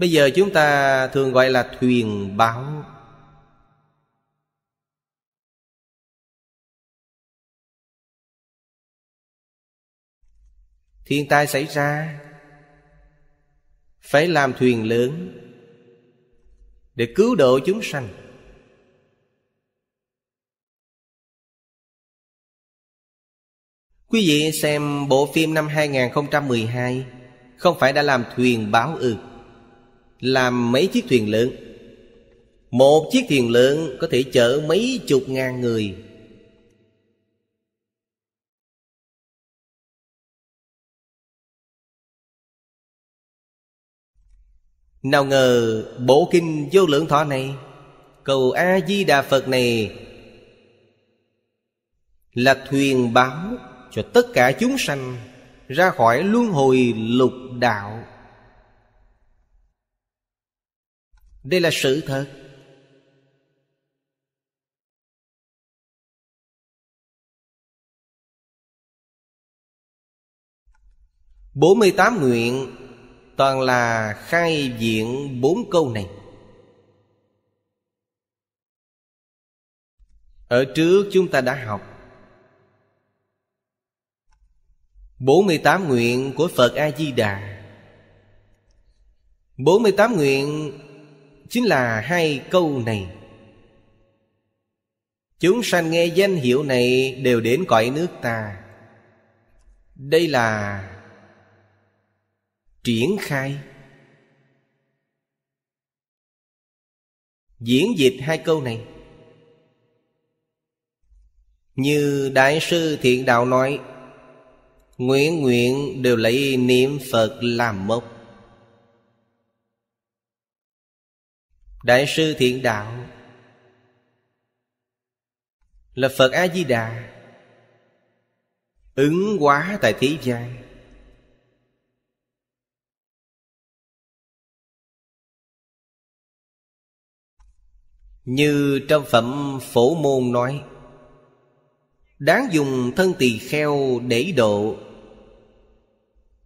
Bây giờ chúng ta thường gọi là thuyền báo Thiên tai xảy ra Phải làm thuyền lớn Để cứu độ chúng sanh Quý vị xem bộ phim năm 2012 Không phải đã làm thuyền báo ư làm mấy chiếc thuyền lớn một chiếc thuyền lớn có thể chở mấy chục ngàn người Nào ngờ bộ kinh vô lượng thọ này Cầu A-di-đà Phật này Là thuyền báo cho tất cả chúng sanh Ra khỏi luân hồi lục đạo Đây là sự thật Bốn mươi tám nguyện Toàn là khai diện bốn câu này Ở trước chúng ta đã học bốn mươi tám nguyện của Phật A Di Đà bốn mươi tám nguyện chính là hai câu này chúng sanh nghe danh hiệu này đều đến cõi nước ta đây là triển khai diễn dịch hai câu này như đại sư thiện đạo nói nguyện nguyện đều lấy niệm phật làm mốc đại sư thiện đạo là phật a di đà ứng hóa tại thế gian như trong phẩm phổ môn nói đáng dùng thân tỳ kheo để độ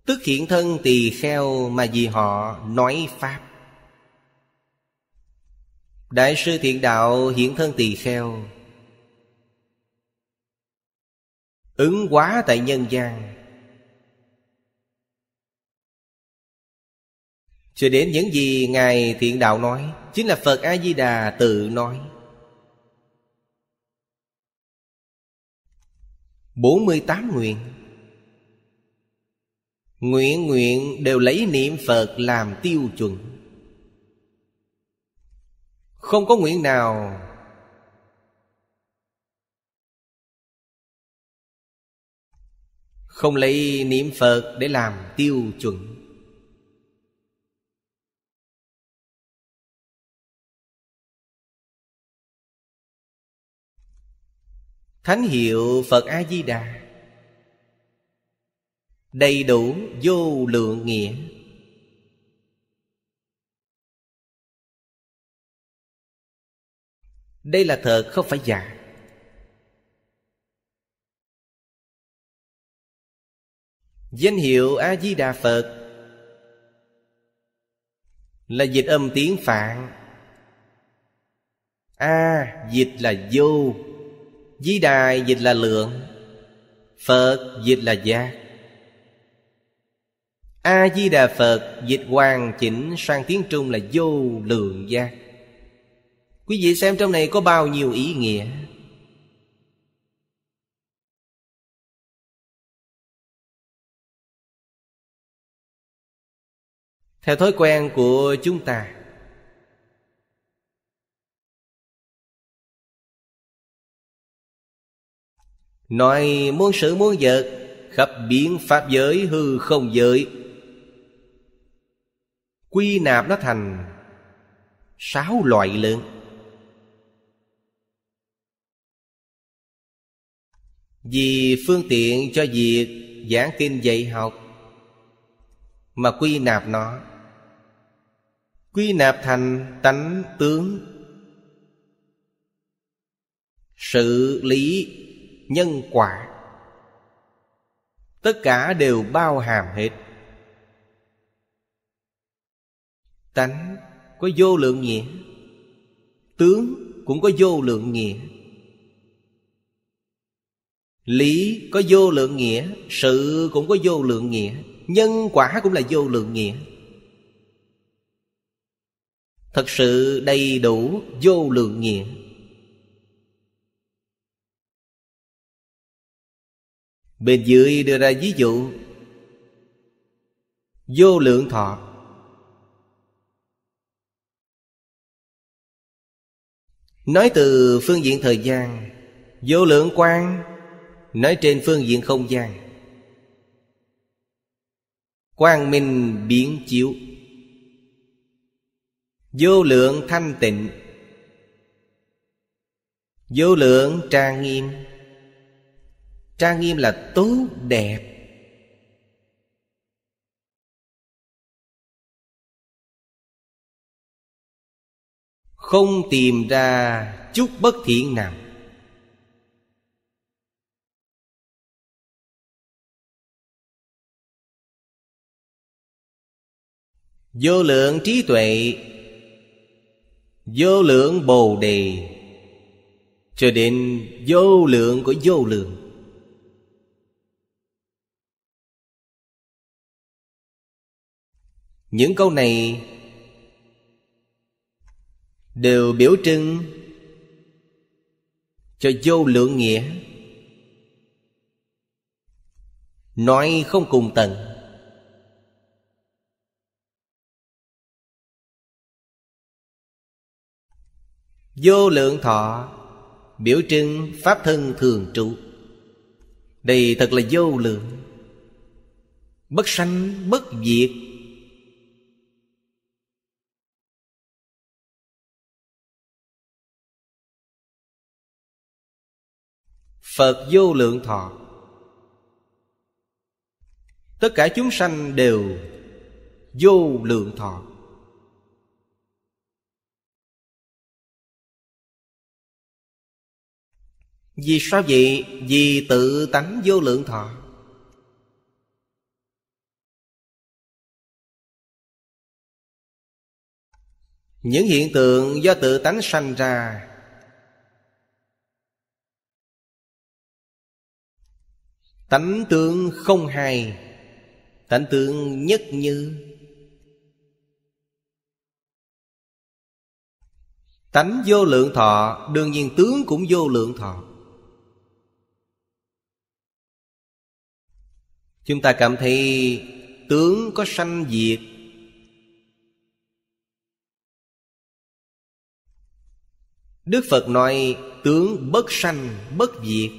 tức hiện thân tỳ kheo mà vì họ nói pháp Đại sư thiện đạo hiện thân tỳ kheo Ứng quá tại nhân gian Cho đến những gì Ngài Thiện Đạo nói Chính là Phật A-di-đà tự nói 48 nguyện Nguyện nguyện đều lấy niệm Phật làm tiêu chuẩn không có nguyện nào Không lấy niệm Phật để làm tiêu chuẩn Thánh hiệu Phật A-di-đà Đầy đủ vô lượng nghĩa Đây là thật không phải giả Danh hiệu A-di-đà Phật Là dịch âm tiếng Phạn A dịch là vô Di đà dịch là lượng Phật dịch là giác A-di-đà Phật dịch hoàn chỉnh sang tiếng Trung là vô lượng giác Quý vị xem trong này có bao nhiêu ý nghĩa Theo thói quen của chúng ta Nói muốn sự muốn vật Khắp biến pháp giới hư không giới Quy nạp nó thành Sáu loại lượng vì phương tiện cho việc giảng kinh dạy học mà quy nạp nó quy nạp thành tánh tướng sự lý nhân quả tất cả đều bao hàm hết tánh có vô lượng nghĩa tướng cũng có vô lượng nghĩa Lý có vô lượng nghĩa Sự cũng có vô lượng nghĩa Nhân quả cũng là vô lượng nghĩa Thật sự đầy đủ vô lượng nghĩa Bên dưới đưa ra ví dụ Vô lượng thọ Nói từ phương diện thời gian Vô lượng quang Nói trên phương diện không gian Quang minh biến chiếu Vô lượng thanh tịnh Vô lượng trang nghiêm Trang nghiêm là tốt đẹp Không tìm ra chút bất thiện nào Vô lượng trí tuệ Vô lượng bồ đề Cho đến vô lượng của vô lượng Những câu này Đều biểu trưng Cho vô lượng nghĩa Nói không cùng tầng Vô lượng thọ Biểu trưng Pháp thân thường trụ Đây thật là vô lượng Bất sanh bất diệt Phật vô lượng thọ Tất cả chúng sanh đều vô lượng thọ Vì sao vậy? Vì tự tánh vô lượng thọ Những hiện tượng do tự tánh sanh ra Tánh tướng không hài Tánh tướng nhất như Tánh vô lượng thọ Đương nhiên tướng cũng vô lượng thọ chúng ta cảm thấy tướng có sanh diệt đức phật nói tướng bất sanh bất diệt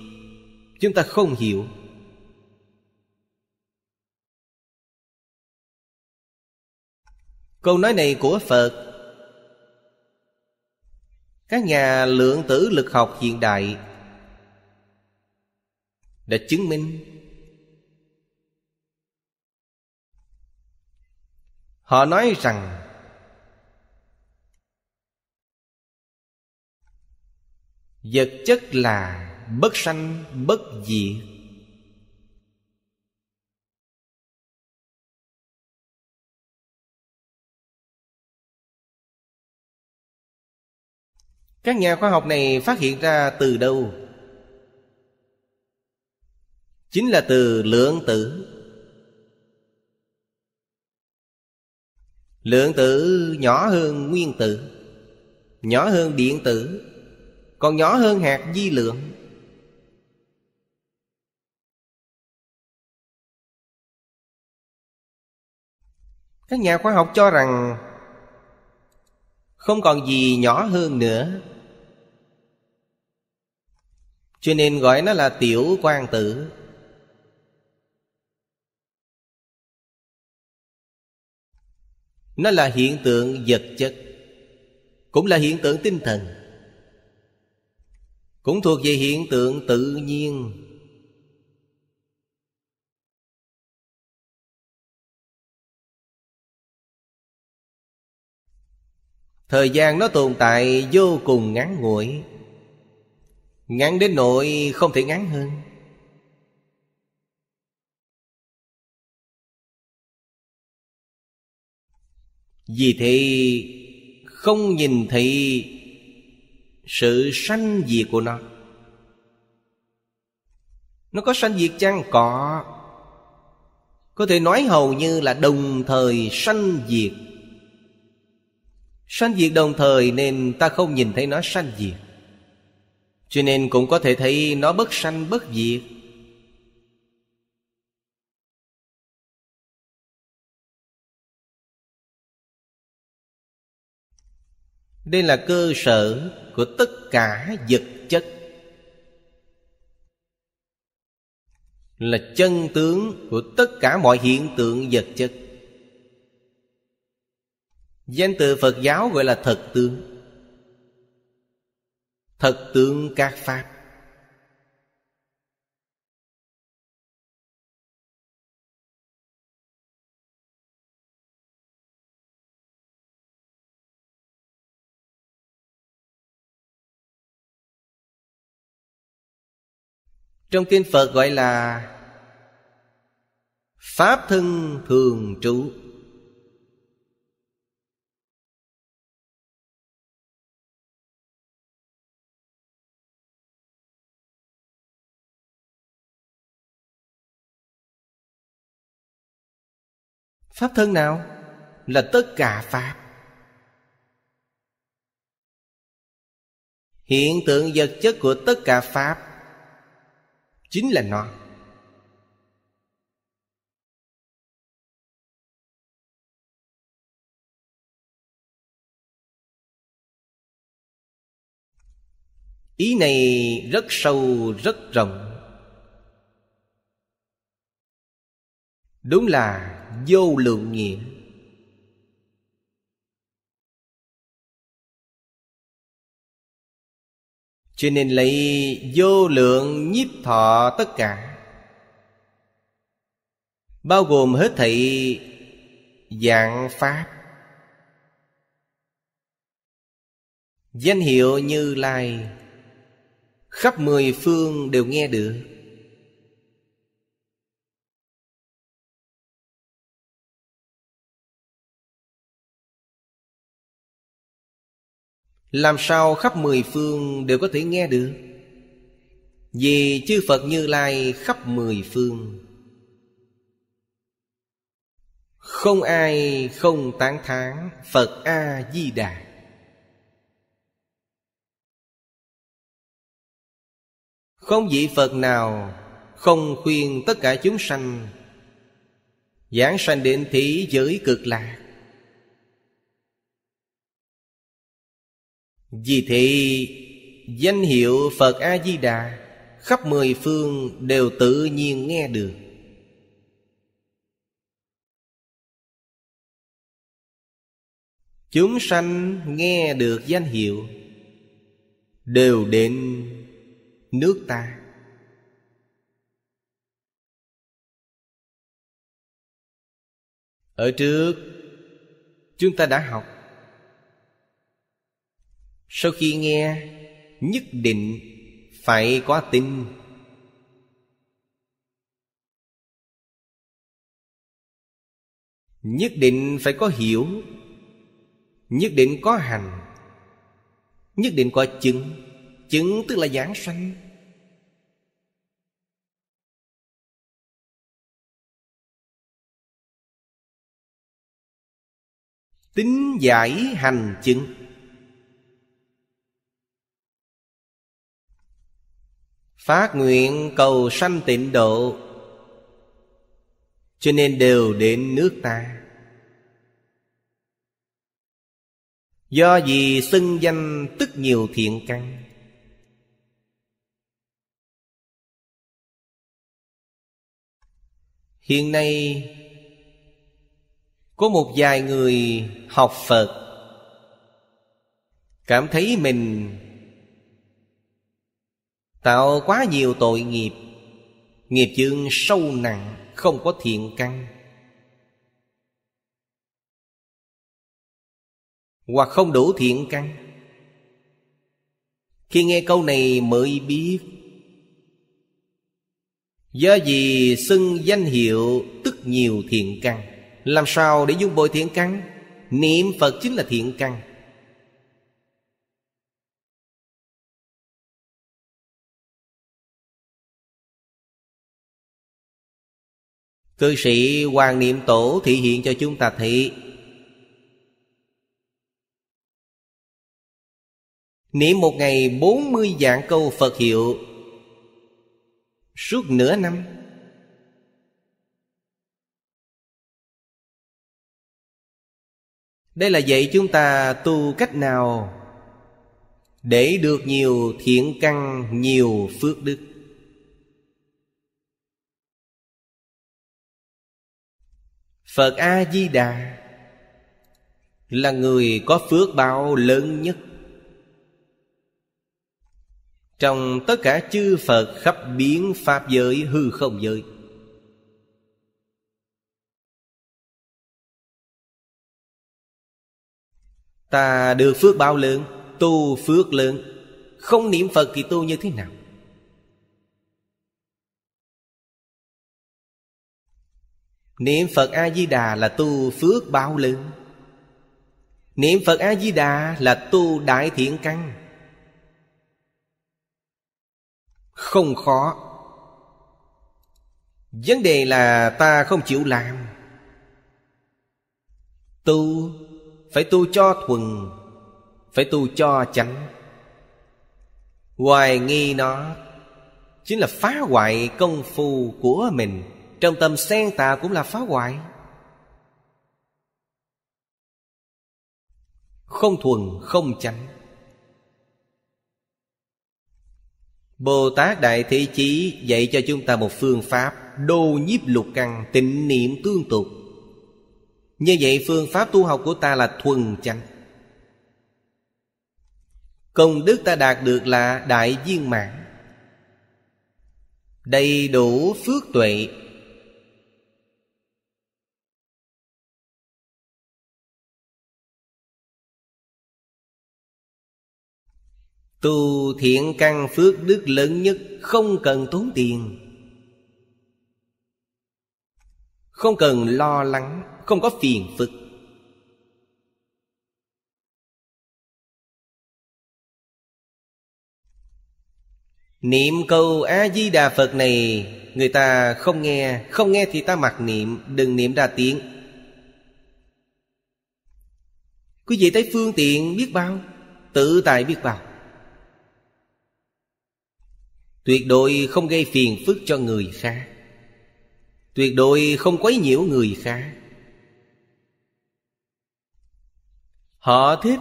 chúng ta không hiểu câu nói này của phật các nhà lượng tử lực học hiện đại đã chứng minh Họ nói rằng Vật chất là bất sanh bất diệt Các nhà khoa học này phát hiện ra từ đâu? Chính là từ lượng tử Lượng tử nhỏ hơn nguyên tử Nhỏ hơn điện tử Còn nhỏ hơn hạt di lượng Các nhà khoa học cho rằng Không còn gì nhỏ hơn nữa Cho nên gọi nó là tiểu quan tử nó là hiện tượng vật chất cũng là hiện tượng tinh thần cũng thuộc về hiện tượng tự nhiên thời gian nó tồn tại vô cùng ngắn ngủi ngắn đến nỗi không thể ngắn hơn Vì thế không nhìn thấy sự sanh diệt của nó Nó có sanh diệt chăng? Có Có thể nói hầu như là đồng thời sanh diệt Sanh diệt đồng thời nên ta không nhìn thấy nó sanh diệt Cho nên cũng có thể thấy nó bất sanh bất diệt đây là cơ sở của tất cả vật chất là chân tướng của tất cả mọi hiện tượng vật chất danh từ phật giáo gọi là thật tướng thật tướng các pháp Trong kinh Phật gọi là Pháp thân thường trụ Pháp thân nào? Là tất cả Pháp Hiện tượng vật chất của tất cả Pháp chính là nó ý này rất sâu rất rộng đúng là vô lượng nghĩa Cho nên lấy vô lượng nhiếp thọ tất cả Bao gồm hết thảy dạng Pháp Danh hiệu Như Lai Khắp mười phương đều nghe được Làm sao khắp mười phương đều có thể nghe được Vì chư Phật Như Lai khắp mười phương Không ai không tán thán Phật A-di-đà Không vị Phật nào Không khuyên tất cả chúng sanh Giảng sanh đến thế giới cực lạc Vì thế danh hiệu Phật A-di-đà Khắp mười phương đều tự nhiên nghe được Chúng sanh nghe được danh hiệu Đều đến nước ta Ở trước Chúng ta đã học sau khi nghe Nhất định phải có tin Nhất định phải có hiểu Nhất định có hành Nhất định có chứng Chứng tức là giảng sanh Tính giải hành chứng Phát nguyện cầu sanh tịnh độ Cho nên đều đến nước ta Do vì xưng danh tức nhiều thiện căn Hiện nay Có một vài người học Phật Cảm thấy mình Tạo quá nhiều tội nghiệp Nghiệp chương sâu nặng Không có thiện căn Hoặc không đủ thiện căn Khi nghe câu này mới biết Do gì xưng danh hiệu Tức nhiều thiện căn Làm sao để dung bồi thiện căn Niệm Phật chính là thiện căn Cư sĩ Hoàng Niệm Tổ thị hiện cho chúng ta thị Niệm một ngày bốn mươi dạng câu Phật hiệu Suốt nửa năm Đây là dạy chúng ta tu cách nào Để được nhiều thiện căn, nhiều phước đức phật a di đà là người có phước báo lớn nhất trong tất cả chư phật khắp biến pháp giới hư không giới ta được phước bao lớn tu phước lớn không niệm phật thì tu như thế nào Niệm Phật A-di-đà là tu phước bao lớn Niệm Phật A-di-đà là tu đại thiện căn Không khó Vấn đề là ta không chịu làm Tu Phải tu cho thuần Phải tu cho chánh Hoài nghi nó Chính là phá hoại công phu của mình trong tâm xen tà cũng là phá hoại không thuần không chánh bồ tát đại thế chí dạy cho chúng ta một phương pháp đô nhiếp lục căn tịnh niệm tương tục như vậy phương pháp tu học của ta là thuần chánh Công đức ta đạt được là đại viên mãn Đầy đủ phước tuệ Tu thiện căn phước đức lớn nhất không cần tốn tiền Không cần lo lắng, không có phiền phức Niệm câu A-di-đà Phật này Người ta không nghe Không nghe thì ta mặc niệm Đừng niệm ra tiếng Quý vị thấy phương tiện biết bao Tự tại biết bao tuyệt đối không gây phiền phức cho người khác tuyệt đối không quấy nhiễu người khác họ thích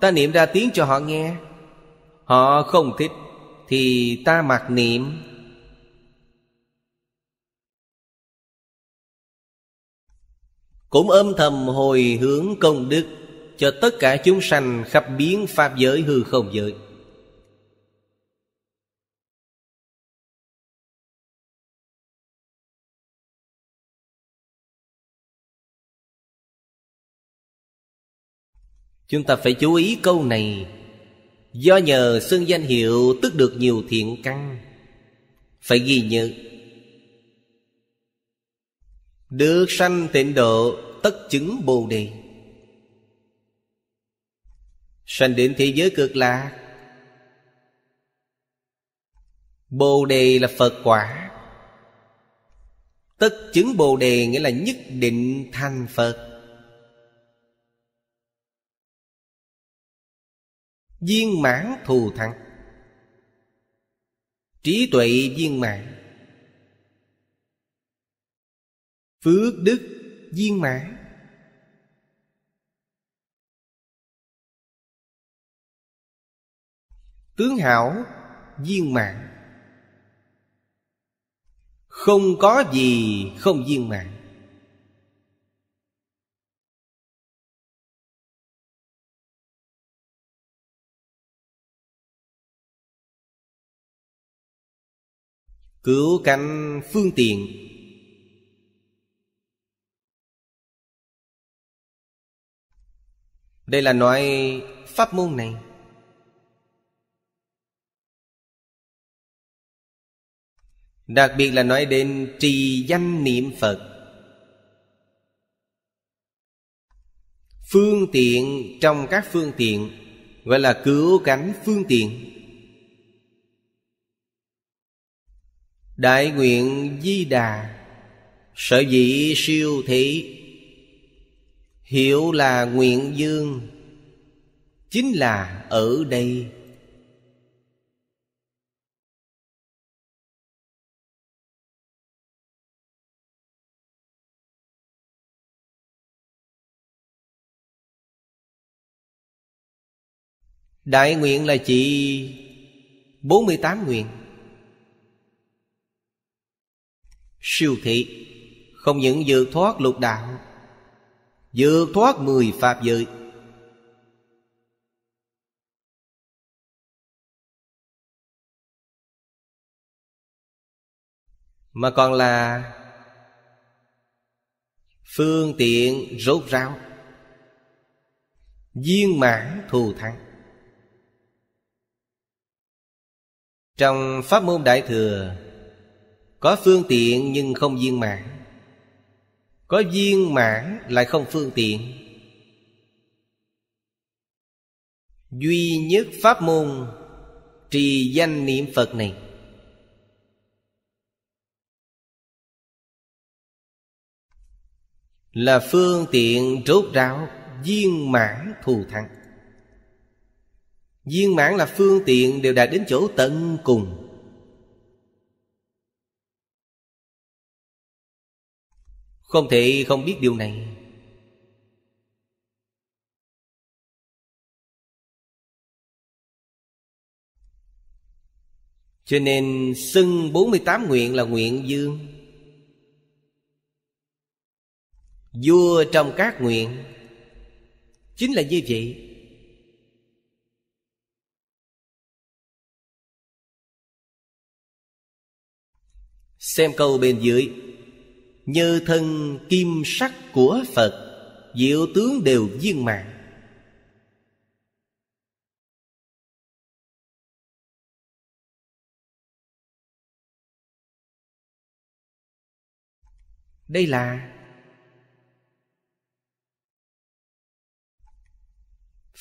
ta niệm ra tiếng cho họ nghe họ không thích thì ta mặc niệm cũng âm thầm hồi hướng công đức cho tất cả chúng sanh khắp biến pháp giới hư không giới Chúng ta phải chú ý câu này Do nhờ xưng danh hiệu tức được nhiều thiện căn Phải ghi nhớ Được sanh tịnh độ tất chứng Bồ Đề Sanh đến thế giới cực lạc Bồ Đề là Phật quả Tất chứng Bồ Đề nghĩa là nhất định thành Phật viên mãn thù thắng trí tuệ viên mãn phước đức viên mãn tướng hảo viên mãn không có gì không viên mãn Cứu cánh phương tiện Đây là nói pháp môn này Đặc biệt là nói đến trì danh niệm Phật Phương tiện trong các phương tiện Gọi là cứu cánh phương tiện Đại nguyện Di Đà Sở dĩ siêu thị Hiểu là nguyện dương Chính là ở đây Đại nguyện là chỉ 48 nguyện siêu thị không những vượt thoát lục đạo vượt thoát mười pháp giới mà còn là phương tiện rốt ráo viên mãn thù thắng trong pháp môn đại thừa có phương tiện nhưng không viên mãn Có viên mãn lại không phương tiện Duy nhất pháp môn Trì danh niệm Phật này Là phương tiện rốt ráo Viên mãn thù thắng Viên mãn là phương tiện đều đạt đến chỗ tận cùng Không thể không biết điều này Cho nên xưng 48 nguyện là nguyện dương Vua trong các nguyện Chính là như vậy Xem câu bên dưới như thân kim sắc của Phật Diệu tướng đều viên mạng Đây là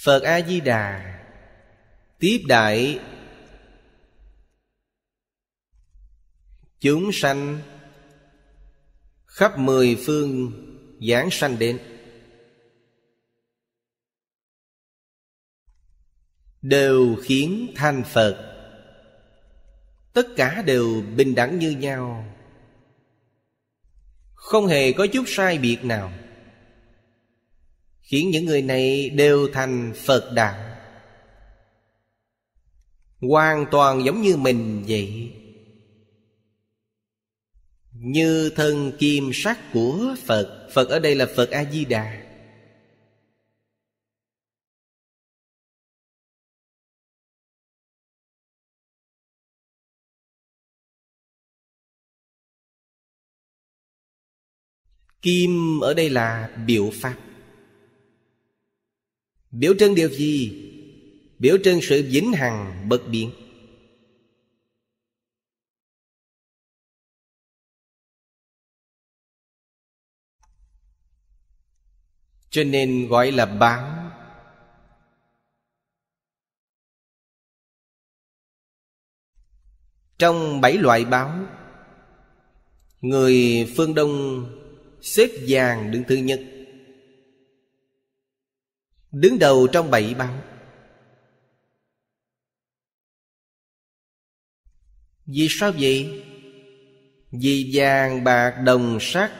Phật A-di-đà Tiếp đại Chúng sanh khắp mười phương giảng sanh đến đều khiến thanh phật tất cả đều bình đẳng như nhau không hề có chút sai biệt nào khiến những người này đều thành phật đạo hoàn toàn giống như mình vậy như thân kim sắc của phật phật ở đây là phật a di đà kim ở đây là biểu pháp biểu trưng điều gì biểu trưng sự vĩnh hằng bất biến cho nên gọi là báo trong bảy loại báo người phương đông xếp vàng đứng thứ nhất đứng đầu trong bảy báo vì sao vậy vì vàng bạc đồng sắt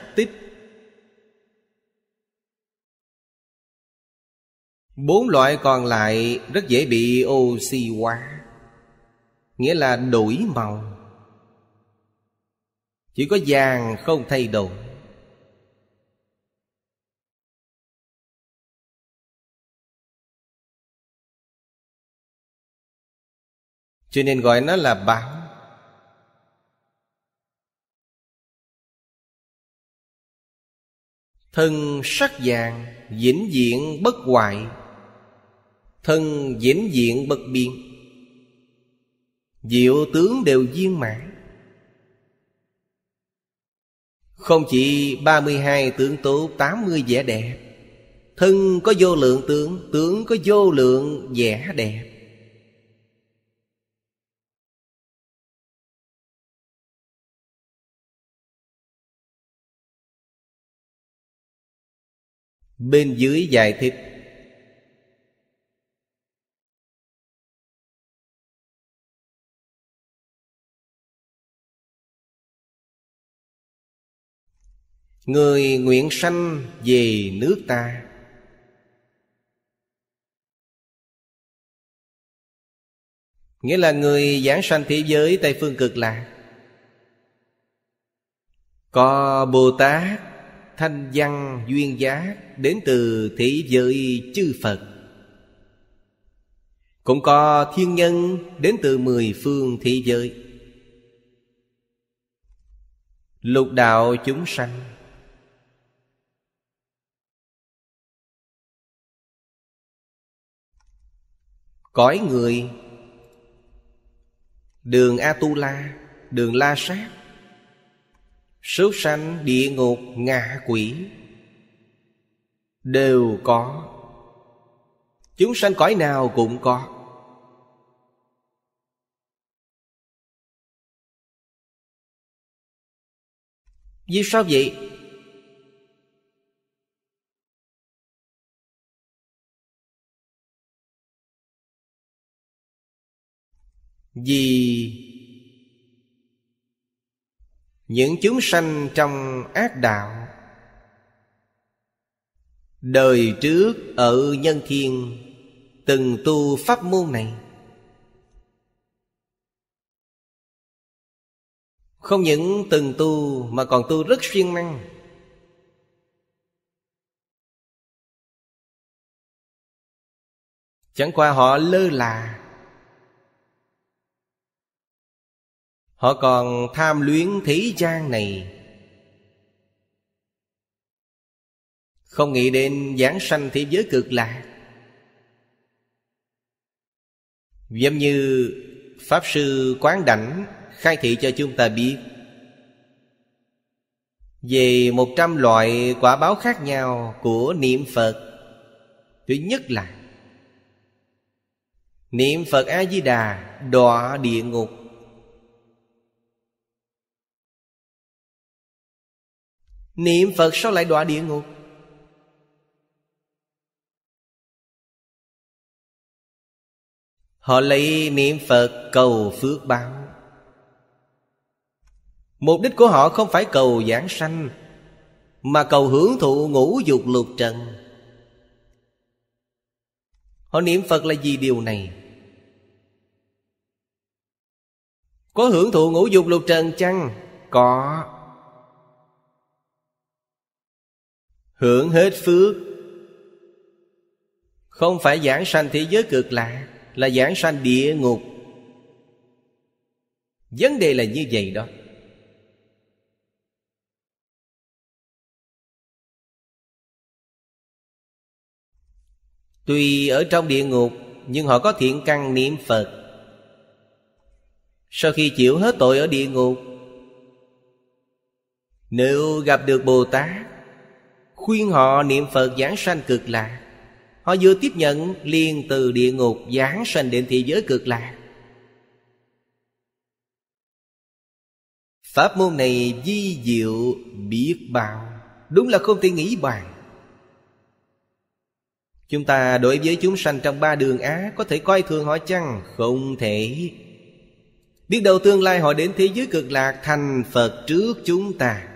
Bốn loại còn lại rất dễ bị oxy hóa Nghĩa là đổi màu Chỉ có vàng không thay đổi Cho nên gọi nó là báo Thân sắc vàng vĩnh diện bất hoại Thân vĩnh diện bất biên Diệu tướng đều viên mãn Không chỉ 32 tướng tốt 80 vẻ đẹp Thân có vô lượng tướng Tướng có vô lượng vẻ đẹp Bên dưới giải thích Người nguyện sanh về nước ta Nghĩa là người giảng sanh thế giới Tây Phương Cực Lạc Có Bồ Tát Thanh Văn Duyên giá Đến từ thế giới chư Phật Cũng có thiên nhân Đến từ mười phương thế giới Lục đạo chúng sanh Cõi người Đường A-tu-la Đường La Sát Súc sanh địa ngục ngạ quỷ Đều có Chúng sanh cõi nào cũng có Vì sao vậy? Vì những chúng sanh trong ác đạo Đời trước ở nhân thiên Từng tu pháp môn này Không những từng tu mà còn tu rất siêng năng Chẳng qua họ lơ là Họ còn tham luyến thế gian này Không nghĩ đến giáng sanh thế giới cực lạc Giống như Pháp Sư Quán Đảnh khai thị cho chúng ta biết Về một trăm loại quả báo khác nhau của niệm Phật Thứ nhất là Niệm Phật A-di-đà đọa địa ngục Niệm Phật sao lại đọa địa ngục Họ lấy niệm Phật cầu phước báo Mục đích của họ không phải cầu giảng sanh Mà cầu hưởng thụ ngũ dục lục trần Họ niệm Phật là gì điều này? Có hưởng thụ ngũ dục lục trần chăng? Có hưởng hết phước không phải giảng sanh thế giới cực lạ là giảng sanh địa ngục vấn đề là như vậy đó tuy ở trong địa ngục nhưng họ có thiện căn niệm phật sau khi chịu hết tội ở địa ngục nếu gặp được bồ tát khuyên họ niệm phật giảng sanh cực lạc họ vừa tiếp nhận liền từ địa ngục giáng sanh đến thế giới cực lạc pháp môn này di diệu biết bao đúng là không thể nghĩ bàn chúng ta đối với chúng sanh trong ba đường á có thể coi thường họ chăng không thể biết đâu tương lai họ đến thế giới cực lạc thành phật trước chúng ta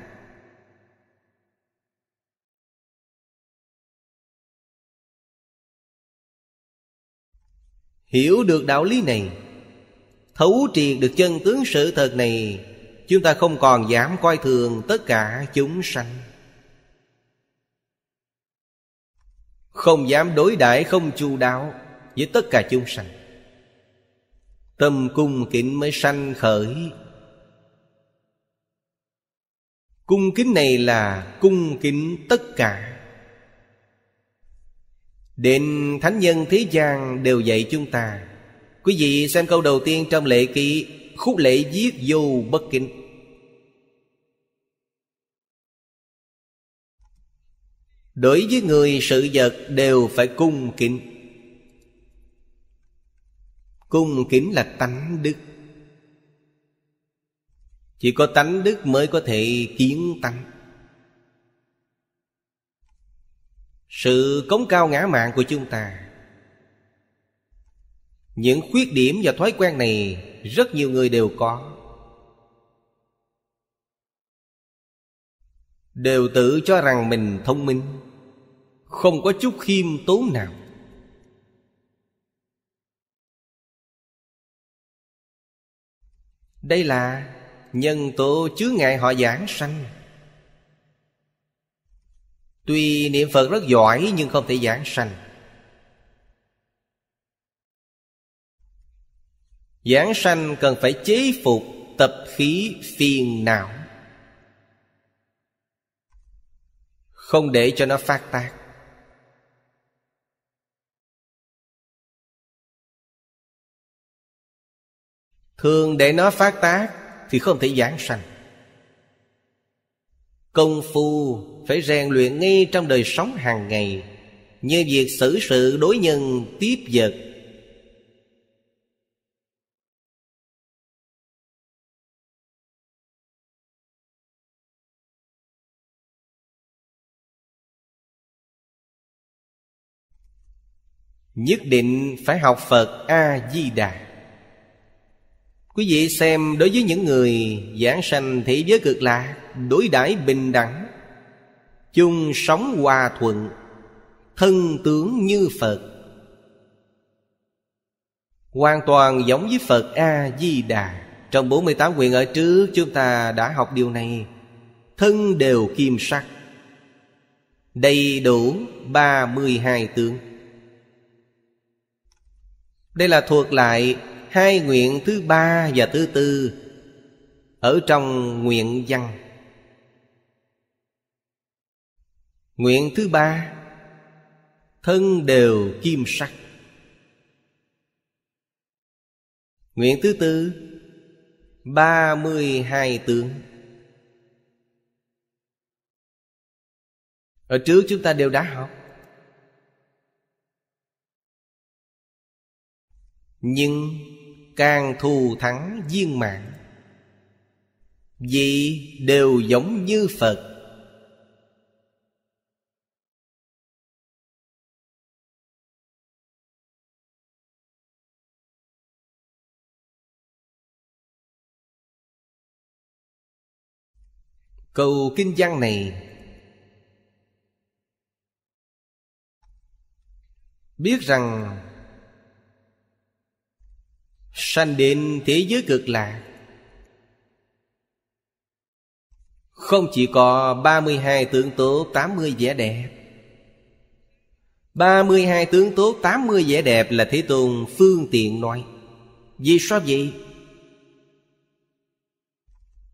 Hiểu được đạo lý này Thấu triệt được chân tướng sự thật này Chúng ta không còn dám coi thường tất cả chúng sanh Không dám đối đãi không chu đáo Với tất cả chúng sanh Tâm cung kính mới sanh khởi Cung kính này là cung kính tất cả Định Thánh Nhân Thế gian đều dạy chúng ta Quý vị xem câu đầu tiên trong lễ ký Khúc lễ giết vô bất kính Đối với người sự vật đều phải cung kính Cung kính là tánh đức Chỉ có tánh đức mới có thể kiến tánh sự cống cao ngã mạng của chúng ta những khuyết điểm và thói quen này rất nhiều người đều có đều tự cho rằng mình thông minh không có chút khiêm tốn nào đây là nhân tố chứa ngại họ giảng sanh Tuy niệm Phật rất giỏi nhưng không thể giảng sanh Giảng sanh cần phải chế phục tập khí phiền não Không để cho nó phát tác Thường để nó phát tác Thì không thể giảng sanh công phu phải rèn luyện ngay trong đời sống hàng ngày như việc xử sự đối nhân tiếp vật nhất định phải học phật a di đà Quý vị xem đối với những người giảng sanh thế giới cực lạc Đối đãi bình đẳng Chung sống hòa thuận Thân tướng như Phật Hoàn toàn giống với Phật A-di-đà Trong 48 quyển ở trước chúng ta đã học điều này Thân đều kim sắc Đầy đủ 32 tướng Đây là thuộc lại Hai nguyện thứ ba và thứ tư Ở trong nguyện văn Nguyện thứ ba Thân đều kim sắc Nguyện thứ tư Ba mươi hai tướng Ở trước chúng ta đều đã học Nhưng Càng thù thắng viên mạng Vì đều giống như Phật Câu kinh văn này Biết rằng sanh đến thế giới cực lạc Không chỉ có 32 tướng tốt 80 vẻ đẹp 32 tướng tốt 80 vẻ đẹp là Thế Tôn phương tiện nói Vì sao vậy?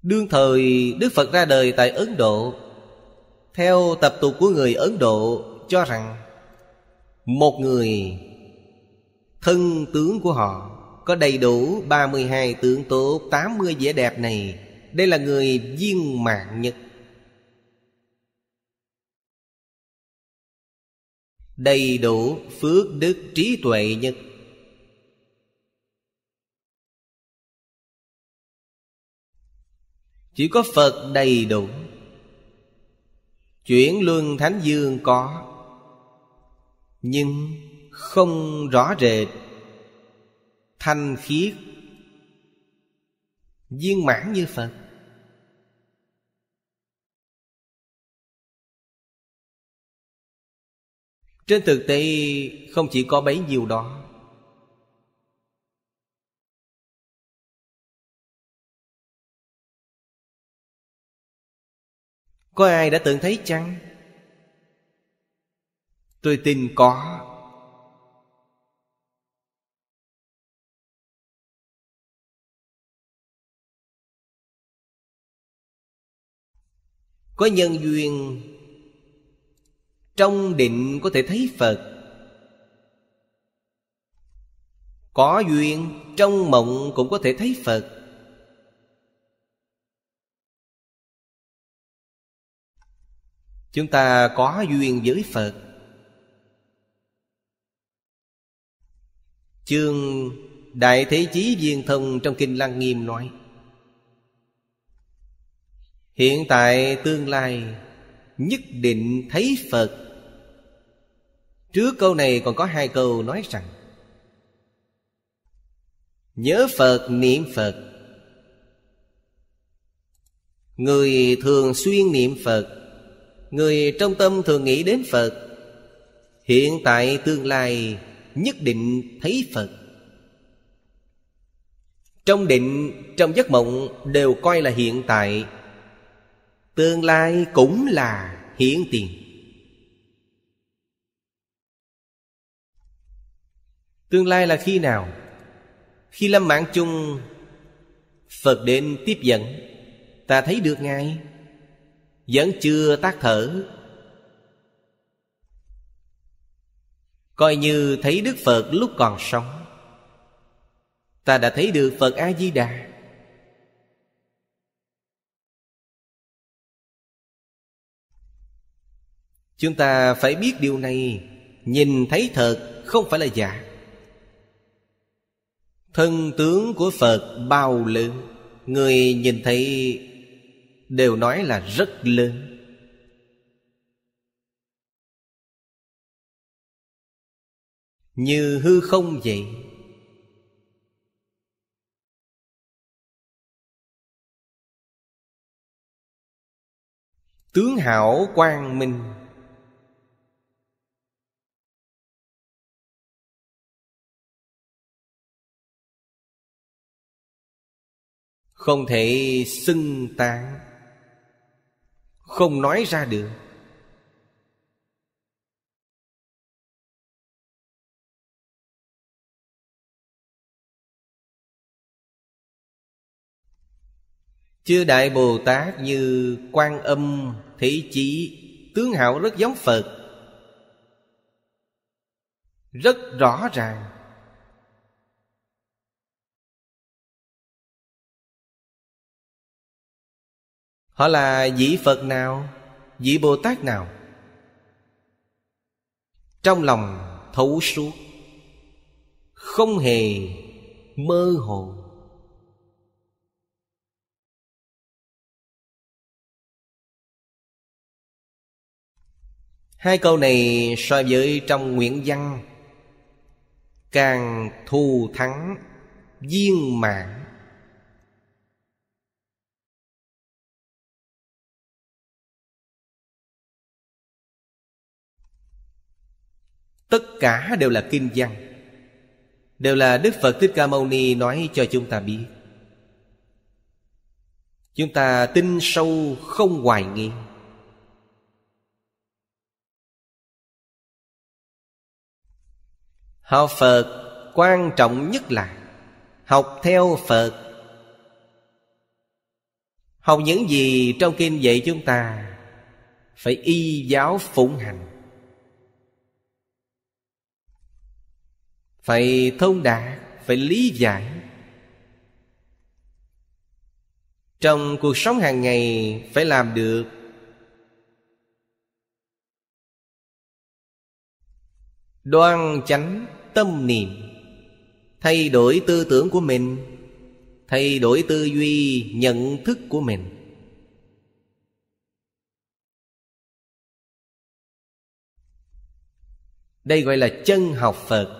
Đương thời Đức Phật ra đời tại Ấn Độ Theo tập tục của người Ấn Độ cho rằng Một người Thân tướng của họ có đầy đủ 32 tướng tốt 80 vẻ đẹp này Đây là người viên mạng nhất Đầy đủ phước đức trí tuệ nhất Chỉ có Phật đầy đủ Chuyển luân thánh dương có Nhưng không rõ rệt thanh khiết viên mãn như phật trên thực tế không chỉ có bấy nhiêu đó có ai đã từng thấy chăng tôi tin có Có nhân duyên Trong định có thể thấy Phật Có duyên trong mộng cũng có thể thấy Phật Chúng ta có duyên với Phật Chương Đại Thế Chí Viên Thông trong Kinh Lăng Nghiêm nói hiện tại tương lai nhất định thấy phật trước câu này còn có hai câu nói rằng nhớ phật niệm phật người thường xuyên niệm phật người trong tâm thường nghĩ đến phật hiện tại tương lai nhất định thấy phật trong định trong giấc mộng đều coi là hiện tại tương lai cũng là hiển tiền tương lai là khi nào khi lâm mạng chung phật đến tiếp dẫn ta thấy được ngài vẫn chưa tác thở coi như thấy đức phật lúc còn sống ta đã thấy được phật a di đà Chúng ta phải biết điều này Nhìn thấy thật không phải là giả Thân tướng của Phật bao lớn Người nhìn thấy đều nói là rất lớn Như hư không vậy Tướng hảo quang minh không thể xưng tán không nói ra được chư đại bồ tát như quan âm thị chỉ tướng hạo rất giống phật rất rõ ràng Họ là vị Phật nào? Vị Bồ Tát nào? Trong lòng thấu suốt Không hề mơ hồ Hai câu này so với trong Nguyễn văn Càng thù thắng viên mạng tất cả đều là kinh văn đều là đức phật thích ca mâu ni nói cho chúng ta biết chúng ta tin sâu không hoài nghi học phật quan trọng nhất là học theo phật học những gì trong kinh dạy chúng ta phải y giáo phụng hành phải thông đạt phải lý giải trong cuộc sống hàng ngày phải làm được đoan chánh tâm niệm thay đổi tư tưởng của mình thay đổi tư duy nhận thức của mình đây gọi là chân học phật